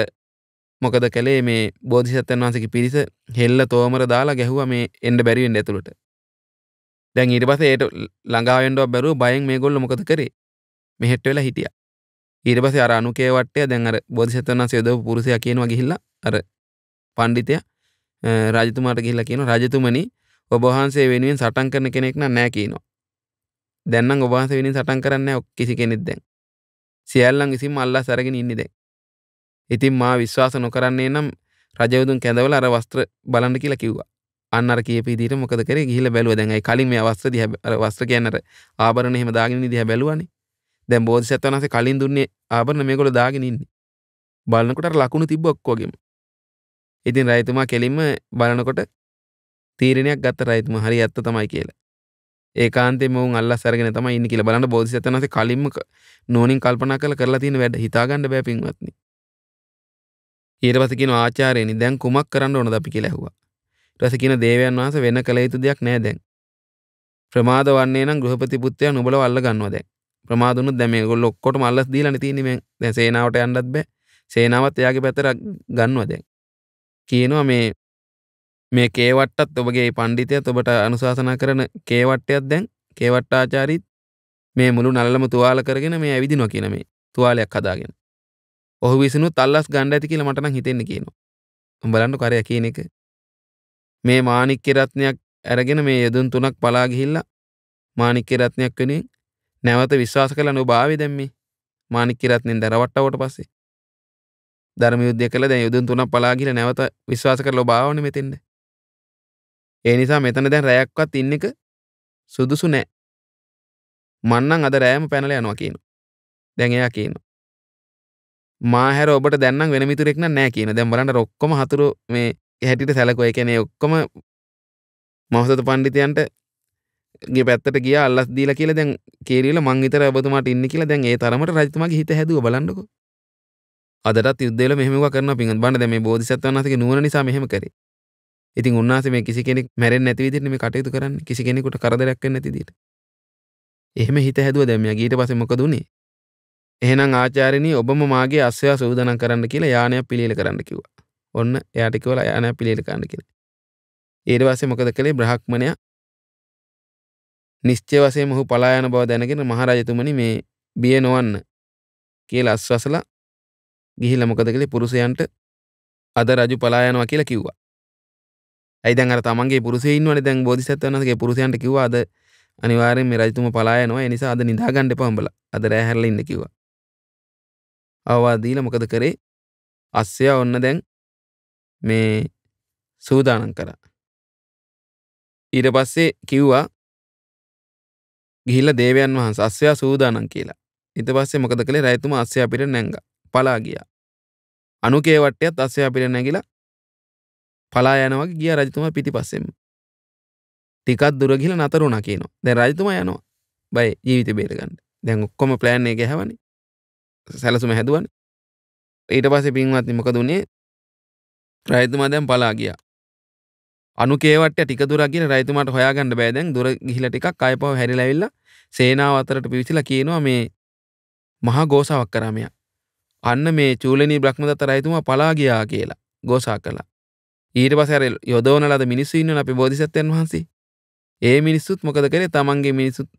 මොකද කළේ මේ බෝධිසත්තන් වන්සක පිරිස හෙල්ල තෝමර දාලා ගැහුව මේ එන්ඩ බැරිවෙන් ඇතුළට දැන් ඊට පස ඒට ළඟාවෙන්ඩුව බැරු බයෙන් මේ ගොල්ල මොකද කරේ මෙහෙට්වෙලා හිටිය ඊට පස අරනුකේ වටය දැන් අර බෝධිසත්තන් සයද පුරුසය කියනවා ගිහිල්ල අර පණ්ඩිතය රජතුමාට ගිල්ල කියන රජතුමනි ඔබහන්සේ වෙනුවෙන් සටන් කරන කෙනෙක් නම් නැහැ කියනවා. දැන් නම් ඔබහන්සේ වෙනුවෙන් සටන් කරන්නේ නැහැ කිසි කෙනෙක් දැන්. සියල්ලන් විසින්ම අල්ලාස් අරගෙන ඉන්නේ දැන්. ඉතින් මා විශ්වාස නොකරන්නේ නම් රජවදුන් කැඳවල අර වස්ත්‍ර බලන්න කියලා කිව්වා. අන්න අර කියපු විදිහට මොකද කරේ ගිහිල්ලා බැලුවා. දැන් ඒ කලින් මේ වස්ත්‍ර දිහා අර වස්ත්‍ර කියන්නේ අර ආභරණ එහෙම දාගෙන ඉන්න දිහා බැලුවානේ. දැන් බෝධිසත්වයන් වහන්සේ කලින් දුන්නේ ආභරණ මේගොල්ලෝ දාගෙන ඉන්නේ. බලනකොට අර ලකුණු තිබ්බ ඔක්කොගෙම. ඉතින් රජතුමා කෙලින්ම බලනකොට තීරණයක් ගත්ත රයිතුම හරි ඇත්ත තමයි කියලා. ඒ කාන්තේ මොවුන් අල්ලස් අරගෙන තමයි ඉන්නේ කියලා බලන්න බෝධිසත්වයන් වහන්සේ කලින්ම නෝනින් කල්පනා කරලා කරලා තියෙන වැඩ හිතාගන්න බෑ පින්වත්නි. ඊට පස්සේ කියනවා ආචාර්යනි දැන් කුමක් කරන්න ඕනද අපි කියලා ඇහුවා. ඊට පස්සේ කියන දේවයන් වහන්සේ වෙන කළ යුතු දෙයක් නෑ දැන්. ප්‍රමාද වන්නේ නම් ගෘහපති පුත්‍රයා නුඹලව අල්ල ගන්නවා දැන්. ප්‍රමාද වුණොත් දැන් මේගොල්ලෝ ඔක්කොටම අල්ලස් දීලානේ තියෙන්නේ මෙන්. දැන් සේනාවට යන්නත් බෑ. සේනාවත් එයාගේ පැත්තට ගන්නවා දැන්. කියනවා මේ මේ කේවට්ටත් ඔබගේ පණ්ඩිතය ඔබට අනුශාසනා කරන කේවට්ටයක් දැන් කේවට්ටාචාරීත් මේ මුළු නල්ලම තුවාල කරගෙන මේ ඇවිදිනවා කියන මේ තුවාලයක් හදාගෙන. ඔහු විසිනුත් අල්ලස් ගණ්ඩ ඇති කියලා මට නම් හිතෙන්න කියනවා. උඹලන්න කරය කියන එක. මේ මාණික්‍ය රත්නයක් අරගෙන මේ යදුන් තුනක් පලා ගිහිල්ලා මාණික්‍ය රත්නයක් වෙනුවෙන් නැවත විශ්වාස කළ නොභාවි දැන් මේ මාණික්‍ය රත්නෙන් දරවට්ටවට පස්සේ ධර්ම යුද්ධය කළ දැන් යදුන් තුනක් පලා ගිහිල්ලා නැවත විශ්වාස කරලා ඔබ ආවනේ මෙතෙන්ද ඒ නිසා මෙතන දැන් රැයක්වත් ඉන්න එක සුදුසු නෑ. මන්නම් අද රෑම පැනලා යනවා කියනවා. දැන් එයා කියනවා. මා හැර ඔබට දැන් නම් වෙන මිතුරෙක් නෑ කියන. දැන් බලන්න ඔක්කොම හතුරු මේ හැටියට සැලකුවා. ඒ කියන්නේ ඔක්කොම මහසත පඬිතයන්ට ගේ පැත්තට ගියා අල්ලස් දීලා කියලා දැන් කේරියල මං විතර ඔබතුමාට ඉන්නේ කියලා දැන් ඒ තරමට රජතුමාගේ හිත හැදුවා බලන්නකෝ. අදටත් යුද්ධයල මෙහෙම කරනවා පිංගන්. බණ්ඩ දැන් මේ බෝධිසත්වයන් වහන්සේගේ නුවණ නිසා මෙහෙම කරේ. ඉතින් උන්වහන්සේ මේ කිසි කෙනෙක් මැරෙන්නේ නැති විදිහට මේ කටයුතු කරන්නේ කිසි කෙනෙකුට කරදරයක් වෙන්නේ නැති විදිහට. එහෙම හිත හැදුවා දැන් මෙයා ඊට පස්සේ මොකද උනේ? එහෙනම් ආචාර්යනි ඔබම මාගේ අස්සයා සූදානම් කරන්න කියලා යානයක් පිළියෙල කරන්න කිව්වා. ඔන්න එයාට කිව්වා යානයක් පිළියෙල කරන්න කියලා. ඊට පස්සේ මොකද කළේ බ්‍රහ්මණයා නිශ්චය වශයෙන් ඔහු පලා යන බව දැනගෙන මහරජතුමනි මේ බිය නොවන්න කියලා අස්වසලා ගිහිල්ලා මොකද කළේ පුරුෂයන්ට අද රජු පලා යනවා කියලා කිව්වා. ඇයිදන් අර තමන්ගේ පුරුසෙන්වන දැන් බෝධිසත්වනගේ පුරුෂයන්ට කිව්වාද අනිවාරෙන් මේ රජතුම පලායනවා එනිසා අද නිදාගණ්ඩ පම්බල අද රෑහැරල ඉන්න කිව අවවාදීල මොකද කරේ අස්සය ඔන්න දැන් මේ සූදානන් කර ඊට පස්සේ කිව්වා ගිහිල දේවයන් වහන්ස අස්්‍යයා සූදානන් කියලා ඉත පස්සේ මොකද කළේ රැතුම අස්්‍යයා පිට නැංග පලාගිය අනුකේවටයත් අස්්‍යයා පිට නැගිලා පලා යනවා ගිය රජතුමා පිටිපස්සෙම. ටිකක් දුර ගිහලා නතර වුණා කියනවා. දැන් රජතුමා යනවා. බයි ජීවිතේ බේර ගන්න. දැන් ඔක්කොම ප්ලෑන් එක හැවනේ. සැලසුම හැදුවනේ. ඊට පස්සේ පින්වත්නි මොකද උනේ? රජතුමා දැන් පලා ගියා. අනුකේවට ටික දුරක් ගිහින් රජතුමාට හොයාගන්න බෑ දැන් දුර ගිහිලා ටිකක් ආයපව හැරිලා ඇවිල්ලා සේනාව අතරට පිවිසලා කියනවා මේ මහා ගෝසාවක් කරා මෙයා. අන්න මේ චූලනී බ්‍රහ්මදත්ත රජතුමා පලා ගියා කියලා ගෝසා කළා. ඊටපසර යොදවන ලද මිනිස්සුන්න අපි බෝධිසත්වයන් වහන්සේ ඒ මිනිස්සුත් මොකද කරේ තමන්ගේ මිනිසුත්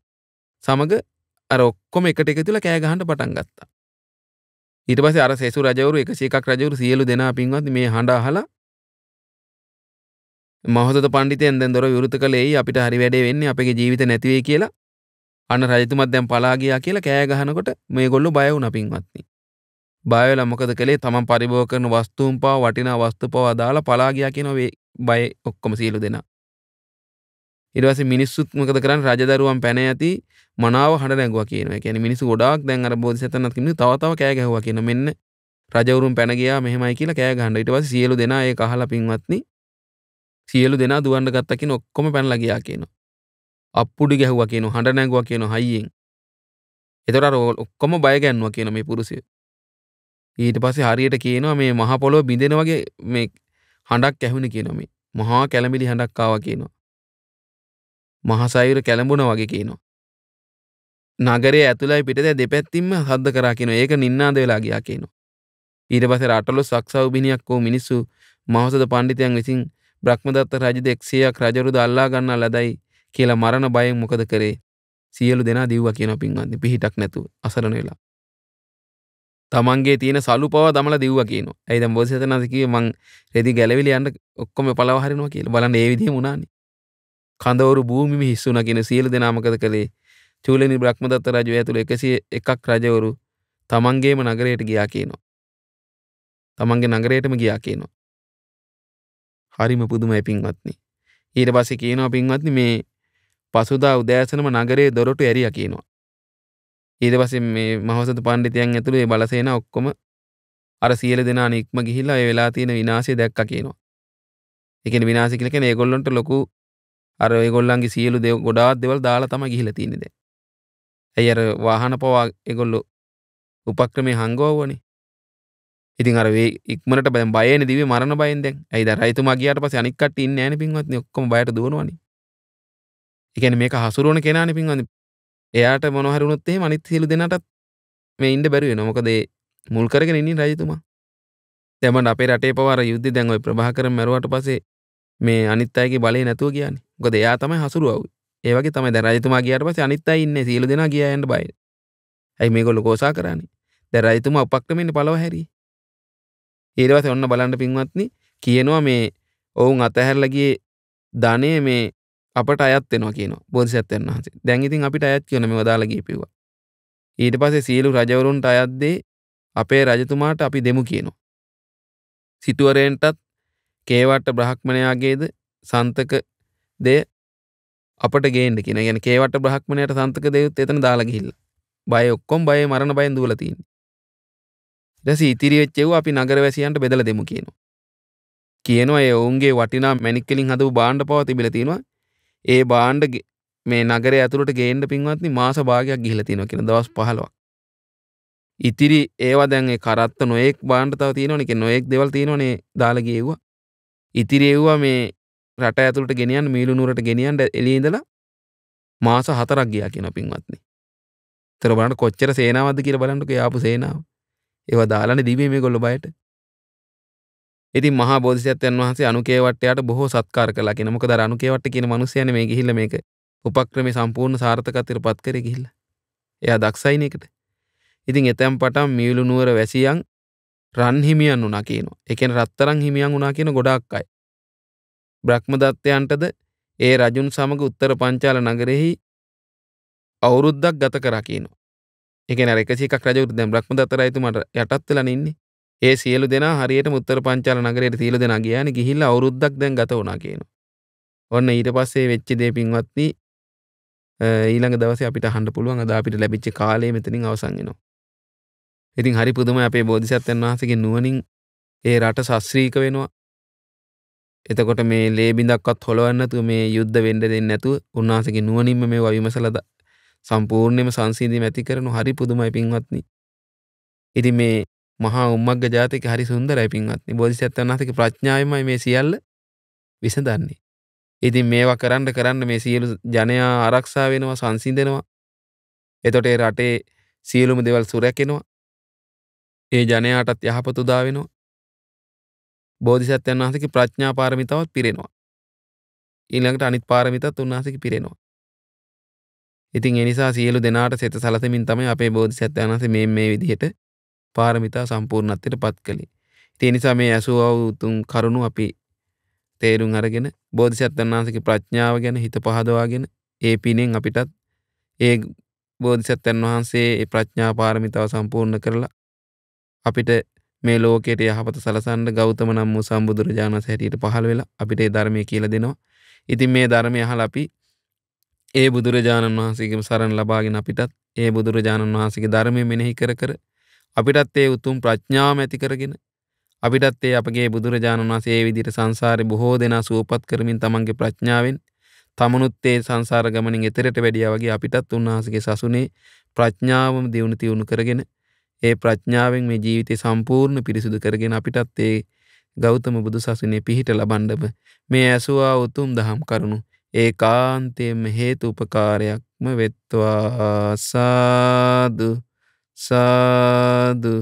සමඟ අර ඔක්කොම එකට එක තුළ කෑගහන්ට පටන් ගත්තා ඊට පස්සේ අර සේසු රජවරු එකසේ එකක් රජවරු සියලු දෙනා පින්වත් මේ හඬ අහලා මහොත පණ්ඩිතයන් දැන් දොර විරුත කළේයි අපිට හරි වැඩේ වෙන්නේ අපගේ ජීවිත නැතිවේ කියලා අන්න රජතුමත් දැන් පලාගියා කියලා කෑ ගහනකොට මේගොල්ලෝ බය වුණා පින්වත්නි. බයවෙලා මොකද කළේ තමන් පරිභව කරන වස්තුන් පවා වටිනා වස්තු පවා දාලා පලා ගියා කියන වේ බය ඔක්කොම සියලු දෙනා. ඊට පස්සේ මිනිස්සුත් මොකද කරන්නේ රජදරුවන් පැන යති මනාව හඬ නැගුවා කියනවා. ඒ කියන්නේ මිනිස්සු ගොඩාක් දැන් අර බෝධිසත්වනත් කිව්නේ තව තව කෑ ගැහුවා කියන මෙන්න රජවරුන් පැන ගියා මෙහෙමයි කියලා කෑ ගහනවා. ඊට පස්සේ සියලු දෙනා ඒක අහලා පින්වත්නි සියලු දෙනා දුවන්න ගත්තා කියන ඔක්කොම පැනලා ගියා කියනවා. අප්පුඩි ගැහුවා කියනවා හඬ නැගුවා කියනවා හයියෙන්. එතකොට අර ඔක්කොම බය ගැන්නුවා කියන මේ පුරුෂය. ඊට පස්සේ හරියට කියනවා මේ මහ පොළොව බිඳෙන වගේ මේ හඬක් ඇහුණේ කියනවා මේ මහා කැළඹිලි හඬක් ආවා කියනවා. මහසයුර කැළඹුණා වගේ කියනවා. නගරයේ ඇතුළයි පිටතයි දෙපැත්තින්ම හද්ද කරා කියනවා. ඒක නින්නාද වෙලා ගියා කියනවා. ඊට පස්සේ රටලොස් සක්සව්බිනියක් වූ මිනිස්සු මහෞෂධ පඬිතුයන් විසින් බ්‍රහ්මදත්ත රජු 100ක් රජරුද අල්ලා ගන්නා ලදයි කියලා මරණ බයෙන් මොකද කරේ? සියලු දෙනා දිව්වා කියන පින්වන්දි පිහිටක් නැතුව අසරණ වෙලා. තමන්ගේ තියෙන සලු පව දමල දිව්ව කියන ඇයිද බෝධසතනසකව මං රෙදි ගැලවිලි යන්න ඔක්කොම පලවහරනවා කියල බලන්න ඒවිදි මුණනි කඳවරු භූමිම හිස්සුන කියෙන සියල දෙනාමකද කළේ චූලනි බ්‍රහ්මදත්ත රජය ඇතුළ එකසිය එකක් රජවරු තමන්ගේම නගරයට ගියා කියනවා තමන්ගේ නගරයටම ගියා කියනවා හරිම පුදුම පින්වත්නි ඊට පස්සේ කියනවා පින්වත්නි මේ පසුදා උදෑසනම නගරේ දොරටු ඇරිය කියනවා ඊට පස්සේ මේ මහවසත පණ්ඩිතයන් ඇතුළේ බලසේන ඔක්කොම අර සියලු දෙනා නික්ම ගිහිල්ලා ඒ වෙලා තියෙන විනාශය දැක්කා කියනවා. ඒ කියන්නේ විනාශය කියලා කියන්නේ ඒගොල්ලන්ට ලොකු අර ඒගොල්ලන්ගේ සියලු දේ ගොඩාක් දේවල් දාලා තමයි ගිහිල්ලා තියෙන්නේ දැන්. ඇයි අර වාහන පවා ඒගොල්ලෝ උපක්‍රමයේ හංගවවනේ. ඉතින් අර වේ ඉක්මනට දැන් බයනේ දිවේ මරණ බයෙන් දැන්. ඇයි දැන් රයිතුමා ගියාට පස්සේ අනික් කට්ටිය ඉන්නේ නැහනේ පින්වත්නි ඔක්කොම බයට දුවනවනේ. ඒ කියන්නේ මේක හසුරවන කෙනානේ පින්වත්නි එයාට මොනහරුණොත් එහෙම අනිත් සියලු දෙනාටත් මේ ඉන්න බැරි වෙනවා. මොකද ඒ මුල් කරගෙන ඉන්නේ රජතුමා. දැන් මම අපේ රටේ පවාර යුද්ධේ දැන් ওই ප්‍රභාකරන් මැරුවාට පස්සේ මේ අනිත් අයගේ බලය නැතුව ගියානේ. මොකද එයා තමයි හසුරුවවුවේ. ඒ වගේ තමයි දැන් රජතුමා ගියාට පස්සේ අනිත් අය ඉන්නේ සියලු දෙනා ගියා යන්න බයයි. ඇයි මේගොල්ලෝ ගෝසා කරන්නේ? දැන් රජතුමා උපක්‍රමෙන් පළව හැරී. ඊට පස්සේ ඔන්න බලන්න පින්වත්නි කියනවා මේ ඔවුන් අතහැරලා ගියේ ධනෙ මේ අපට අයත්වෙනවා කියන බෝධිසත්වයන් වහන්සේ දැන් ඉතින් අපිට අයත් කියන මේ වදාළගේ පිව්වා ඊට පස්සේ සියලු රජවරුන්ට අයත්දේ අපේ රජතුමාට අපි දෙමු කියනවා සිටුවරයෙන්ටත් කේවට බ්‍රහක්මණයාගේද සන්තක දෙය අපට ගේන්න කියන ගැන කේවට බ්‍රහක්මණයට සන්තක දෙයුත් එතන දාලා ගිහිල්ලා බය ඔක්කොම බය මරණ බයෙන් දුවලා තියෙන්නේ දැස ඉතිරිවෙච්චෙව් අපි නගරවැසියන්ට බෙදල දෙමු කියනවා. කියනවා ඔවුන්ගේ වටිනා මැනික්කලින් හඳ බාණ්ඩ පව තිබිල තියෙනවා ඒ බාණ්ඩ මේ නගරය ඇතුළට ගේන්න පින්වත්නි මාස භාගයක් ගිහිලා තියෙනවා කියන දවස් 15ක්. ඉතිරි ඒවා දැන් ඒ කරත්ත නොඑක් බාණ්ඩ තව තියෙනවනේ කියන නොඑක් දේවල් තියෙනවනේ දාලා ගියේවුවා. ඉතිරි ඒවා මේ රට ඇතුළට ගෙනියන්න මීළු නුවරට ගෙනියන්න එළිය ඉඳලා මාස 4ක් ගියා කියන පින්වත්නි. ඒතර බලන්න කොච්චර සේනාවක්ද කියලා බලන්නකෝ යාපු සේනාව. ඒවා දාලානේ දීමේ මේගොල්ලෝ බයට. ඉතින් මහා බෝධිසත්වයන් වහන්සේ අනුකේවට්ටයට බොහෝ සත්කාර කළා කියන. මොකද අර අනුකේවට්ට කියන මිනිස්සයානේ මේ ගිහිල්ලා මේක උපක්‍රමේ සම්පූර්ණ සාර්ථකත්වයට පත් කරේ ගිහිල්ලා. එයා දක්ෂයිනේ ඒකට. ඉතින් එතෙන් පටන් මීළු නුවර වැසියන් රන් හිමියන් වුණා කියනවා. ඒ කියන්නේ රත්තරන් හිමියන් වුණා කියන ගොඩාක් අය. බ්‍රහ්මදත්තයන්ටද ඒ රජුන් සමග උත්තර පංචාල නගරෙහි අවුරුද්දක් ගත කරා කියනවා. ඒ කියන්නේ අර 101ක් රජවරු දැන් බ්‍රහ්මදත්ත රජතුමාට යටත් වෙලානේ ඉන්නේ. ඒ සියලු දෙනා හරියට මුත්තර පංචාල නගරයට සියලු දෙනා ගියානේ ගිහිල්ලා අවුරුද්දක් දැන් ගත වුණා කියනවා. ඔන්න ඊට පස්සේ වෙච්ච දේ පින්වත්නි ඊළඟ දවසේ අපිට අහන්න පුළුවන් අද අපිට ලැබිච්ච කාලය මෙතනින් අවසන් වෙනවා. ඉතින් හරි පුදුම අපේ බෝධිසත්වයන් වහන්සේගේ නුවණින් ඒ රට ශස්ත්‍රීක වෙනවා. එතකොට මේ ලේ බිඳක්වත් හොලවන්න නැතුව මේ යුද්ධ වෙන්න දෙන්නේ නැතුව උන්වහන්සේගේ නුවණින්ම මේ වවිමසලා සම්පූර්ණයෙන්ම සංසිඳීම ඇති කරනු හරි පුදුමයි පින්වත්නි. ඉතින් මේ මහා උම්මක්ග ජාතික හරි සුන්දරයි පින්වත්නි බෝධිසත්වයන් වහන්සේගේ ප්‍රඥාවෙන්මයි මේ සියල්ල විසඳන්නේ. ඉතින් මේවා කරන්න කරන්න මේ සියලු ජනයා ආරක්ෂා වෙනවා සංසිඳෙනවා. එතකොට ඒ රටේ සියලුම දේවල් සුරැකෙනවා. ඒ ජනයාටත් යහපත උදා වෙනවා. බෝධිසත්වයන් වහන්සේගේ ප්‍රඥා පාරමිතාවත් පිරෙනවා. ඊළඟට අනිත් පාරමිතත් උන්වහන්සේගේ පිරෙනවා. ඉතින් ඒ නිසා සියලු දෙනාට සෙත සලසමින් තමයි අපේ බෝධිසත්වයන් වහන්සේ මේ මේ විදිහට පාරමිතා සම්පූර්ණත්වයට පත් කළේ. ඉතින් නිසා මේ ඇසුවව උතුම් කරුණු අපි තේරුම් අරගෙන බෝධිසත්වයන් වහන්සේගේ ප්‍රඥාව ගැන හිත පහදවාගෙන ඒ පිනෙන් අපිටත් ඒ බෝධිසත්වයන් වහන්සේ ඒ ප්‍රඥා පාරමිතාව සම්පූර්ණ කරලා අපිට මේ ලෝකයට යහපත සලසන්න ගෞතම නම් වූ සම්බුදුරජාණන් වහන්සේ හැටියට පහළ වෙලා අපිට ඒ ධර්මය කියලා දෙනවා. ඉතින් මේ ධර්මය අහලා අපි ඒ බුදුරජාණන් වහන්සේගේම සරණ ලබාගෙන අපිටත් ඒ බුදුරජාණන් වහන්සේගේ ධර්මය මෙනෙහි කර කර අපිටත් ඒ උතුම් ප්‍රඥාව ඇති කරගෙන අපිටත් ඒ අපගේ බුදුරජාණන් වහන්සේ ඒ විදිහට සංසාරේ බොහෝ දෙනා සුවපත් කරමින් තමන්ගේ ප්‍රඥාවෙන් තමනුත් ඒ සංසාර ගමනින් එතරට වැඩියා වගේ අපිටත් උන්වහන්සේගේ සසුනේ ප්‍රඥාවම දියුණු තියුණු කරගෙන ඒ ප්‍රඥාවෙන් මේ ජීවිතේ සම්පූර්ණ පිරිසුදු කරගෙන අපිටත් ඒ ගෞතම බුදු සසුනේ පිහිට ලබන්නම මේ ඇසුවා උතුම් දහම් කරුණු ඒකාන්තයෙන්ම හේතු උපකාරයක්ම වෙත්වා සාදු සාදු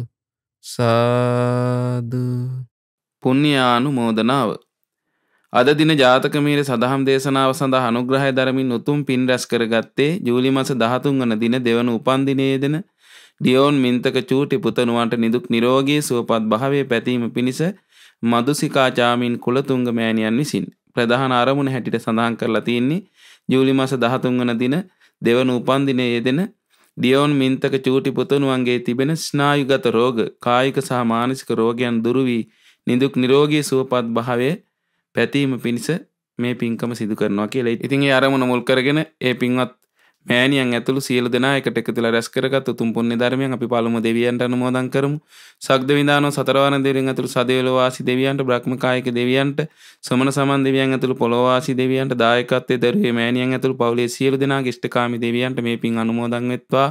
සාදු පුුණ්්‍යයානු මෝදනාව අද දින ජාතකමීර සදහම් දේශනාව සඳහා අනුග්‍රහය දරමින් උතුම් පින් රැස් කරගත්තේ ජූලි මස දහතුන් වන දින දෙවන උපන්දිනයේ දෙන ඩියෝන් මින්තක චූටි පුතනුවන්ට නිදුක් නිරෝගී සුවපත් භාවය පැතීම පිණිස මදුසිකාචාමින් කුලතුංග මෑණියන් විසින් ප්‍රධාන අරමුණ හැටිට සඳහන් කරලා තියෙන්නේ ජූලි මස දහතුන් වන දින දෙවන උපන්දිනයේ යෙදෙන දියෝන් මින්තක චූටි පුතුණුවන්ගේ තිබෙන ස්නායුගත රෝග කායික සහ මානසික රෝගයන් දුරු වී නිදුක් නිරෝගී සුවපත් භාවය පැතීම පිණිස මේ පින්කම සිදු කරනවා කියලා. ඉතින් ඒ අරමුණ මුල් කරගෙන ඒ පින්වත් මෑනියන් ඇතුළු සියල දෙනා එකට එකතුලා රැස්කරගත් උතුම් පුණ්‍ය ධර්මයන් අපි පළමු දෙවියන්ට අනුමෝදන් කරමු. සග්ද විඳානෝ සතරවරණ දෙවියන් ඇතුළු සදේවල වාසී දෙවියන්ට බ්‍රහ්ම කායික දෙවියන්ට සමන සමන් දෙවියන් ඇතුළු පොළොව වාසී දෙවියන්ට දායකත්වයේ දරුවේ මෑනියන් ඇතුළු පවුලේ සියලු දෙනාගේ ඉෂ්ඨකාමී දෙවියන්ට මේ පින් අනුමෝදන් වෙත්වා.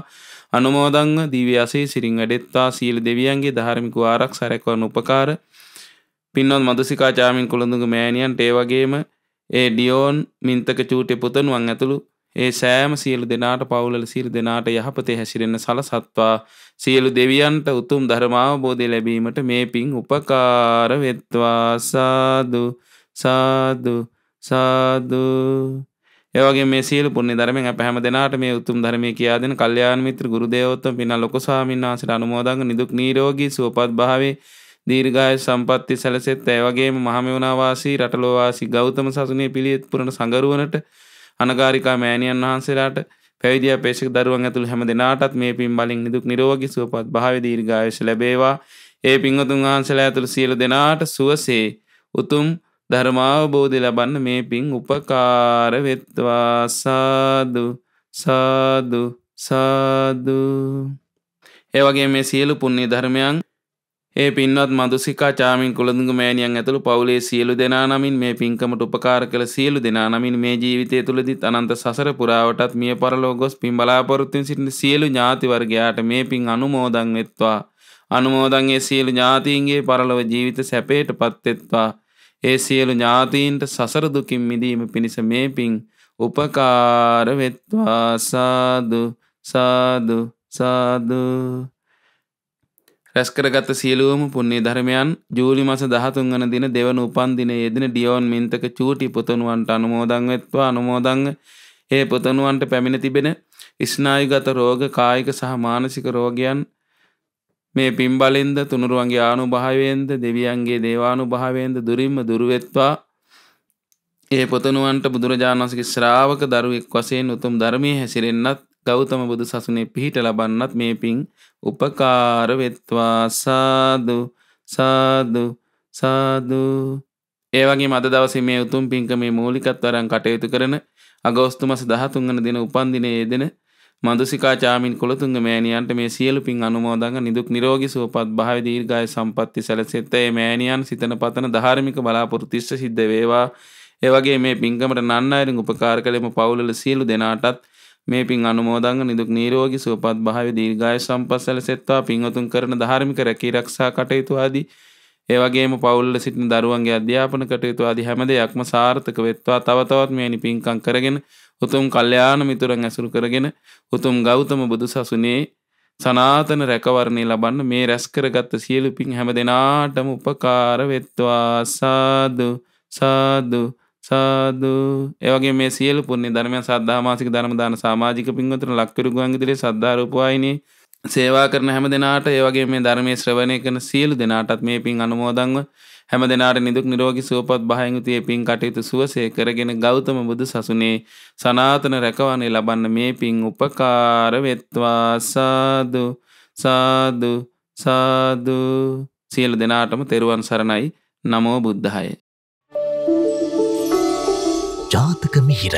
අනුමෝදන්ව දිව්‍ය අසේ සිරින් වැඩෙත්වා සීල දෙවියන්ගේ ධාර්මික ආරක්ෂා රැකවන උපකාර පින්නොත් මදුසිකා චාමින් කුළඳුඟ මෑණියන්ට ඒ වගේම ඒ ඩියෝන් මින්තක චූටි පුතණුවන් ඇතුළු ඒ සෑම සියලු දෙනාට පවුලල සිල් දෙනාට යහපතේ හැසිරෙන සලසත්වා සියලු දෙවියන්ට උතුම් ධර්මාවබෝධය ලැබීමට මේ පින් උපකාර වෙත්වා සාදු සාදු සාදු ඒවගේ මේ සියලු පුණ්‍ය ධර්මෙන් අප හැම දෙනාට මේ උතුම් ධර්මයේ කියා දෙන කල්යාණ මිත්‍ර ගුරු දේවෝත්තම පිනා ලොකු ස්වාමීන් වහන්සේට අනුමෝදන් නිදුක් නිරෝගී සුවපත් භාවයේ දීර්ඝාය සම්පatti සැලසෙත් ඒ වගේම මහමෙවුනා වාසී රටලෝ වාසී ගෞතම සසුනේ පිළියෙත් පුරන සංගරුවනට අනගාරිකා මෑණියන් වහන්සේලාට පැවිදි අපේක්ෂක දරුවන් ඇතුළු හැම දෙනාටත් මේ පින් වලින් නිදුක් නිරෝගී සුවපත් භාවය දීර්ඝායුෂ ලැබේවා. ඒ පින්වතුන් වහන්සේලා ඇතුළු සියලු දෙනාට සුවසේ උතුම් ධර්මාවබෝධය ලබන්න මේ පින් උපකාර වෙත්වා සාදු සාදු සාදු ඒ වගේ මේ සියලු පුණ්‍ය ධර්මයන් ඒ පින්වත් මදුසිකා චාමින් කුළඳුඟ මෑණියන් ඇතුළු පවුලේ සියලු දෙනා නමින් මේ පින්කමට උපකාර කළ සියලු දෙනා නමින් මේ ජීවිතය තුළදිත් අනන්ත සසර පුරාවටත් මිය පරලෝ ගොස් පින් බලාපොරොත්තුෙන් සිටින සියලු ඥාති වර්ගයාට මේ පින් අනුමෝදන් වෙත්වා අනුමෝදන් ඒ සියලු ඥාතීන්ගේ පරලොව ජීවිත සැපයට පත්වෙත්වා ඒ සියලු ඥාතීන්ට සසර දුකින් මිදීම පිණිස මේ පින් උපකාර වෙත්වා සාදු සාදු සාදු රැස්කරගත සියලුවම පුන්නේ ධර්මයන් ජූලි මස දහතුන් වන දින දෙවන උපන්දිනේ යෙදෙන ඩියෝන් මින්තක චූටි පුතණුවන්ට අනුමෝදන් වෙත්වා අනුමෝදන්ව ඒ පුතණුවන්ට පැමිණ තිබෙන ස්නායුගත රෝග කායික සහ මානසික රෝගයන් මේ පින්බලින්ද තුනුරුවන්ගේ ආනුභාවයෙන්ද දෙවියන්ගේ දේවානුභාවයෙන්ද දුරින්ම දුරවෙත්වා ඒ පොතනුවන්ට බුදුරජාණන්සගේ ශ්‍රාවක දරුවෙක් වසයෙන් උතුම් ධර්මය හැසිරෙන්න්නත් ගෞතම බුදු සසුනේ පිහිට ලබන්නත් මේ පින් උපකාර වෙත්වා සාදු සාදු සාදු ඒ වගේ මද දවසේ මේ උතුම් පින්කමේ මූලිකත්වරන් කටයුතු කරන අගෝස්තු මස 13 වෙනි දින උපන්දිනයේ යෙදෙන මන්දුසිකා චාමින් කුලතුංග මෑණියන්ට මේ සියලු පින් අනුමෝදන් නිදුක් නිරෝගී සුවපත් භාවය දීර්ඝාය සම්පatti සැලසෙත්තේ මෑණියන් සිතන පතන ධාර්මික බලාපොරොත්තු සිද්ධ වේවා ඒ වගේ මේ පින්කමට නන් අයරින් උපකාර කළෙම පවුලල සියලු දෙනාටත් මේ පින් අනුමෝදන්ව නිදුක් නිරෝගී සුවපත් භාවය දීර්ඝාය සම්පස්සල සෙත්වා පින්වතුන් කරන ධාර්මික රැකී ආරක්ෂා කටයුතු ආදී ඒ වගේම පවුල්වල සිටින දරුවන්ගේ අධ්‍යාපන කටයුතු ආදී හැම දෙයක්ම සාර්ථක වෙත්වා තව තවත් මෙවැනි පින්කම් කරගෙන උතුම් කල්යාණ මිතුරන් ඇසුරු කරගෙන උතුම් ගෞතම බුදු සසුනේ සනාතන රැකවරණය ලබන්න මේ රැස් කරගත්ත සියලු පින් හැම දෙනාටම උපකාර වෙත්වා සාදු සාදු සාදු ඒවගේ මේ සියලු පුණ්‍ය ධර්මයන් සද්ධාමාසික ධර්ම දාන සමාජික පින්වතුන් ලක්විරු ගුවන් ඉදිරියේ සද්ධාරූපවාහිනී සේවා කරන හැම දෙනාට ඒ වගේ මේ ධර්මයේ ශ්‍රවණය කරන සියලු දෙනාටත් මේ පින් අනුමෝදන්ව හැම දෙනාට නිදුක් නිරෝගී සුවපත් භායන් යුතු මේ පින් කටයුතු සුවසේ කරගෙන ගෞතම බුදු සසුනේ සනාතන රැකවරණය ලබන්න මේ පින් උපකාර වෙත්වා සාදු සාදු සාදු සියලු දෙනාටම තෙරුවන් සරණයි නමෝ බුද්ධාය ජාතක මිහිර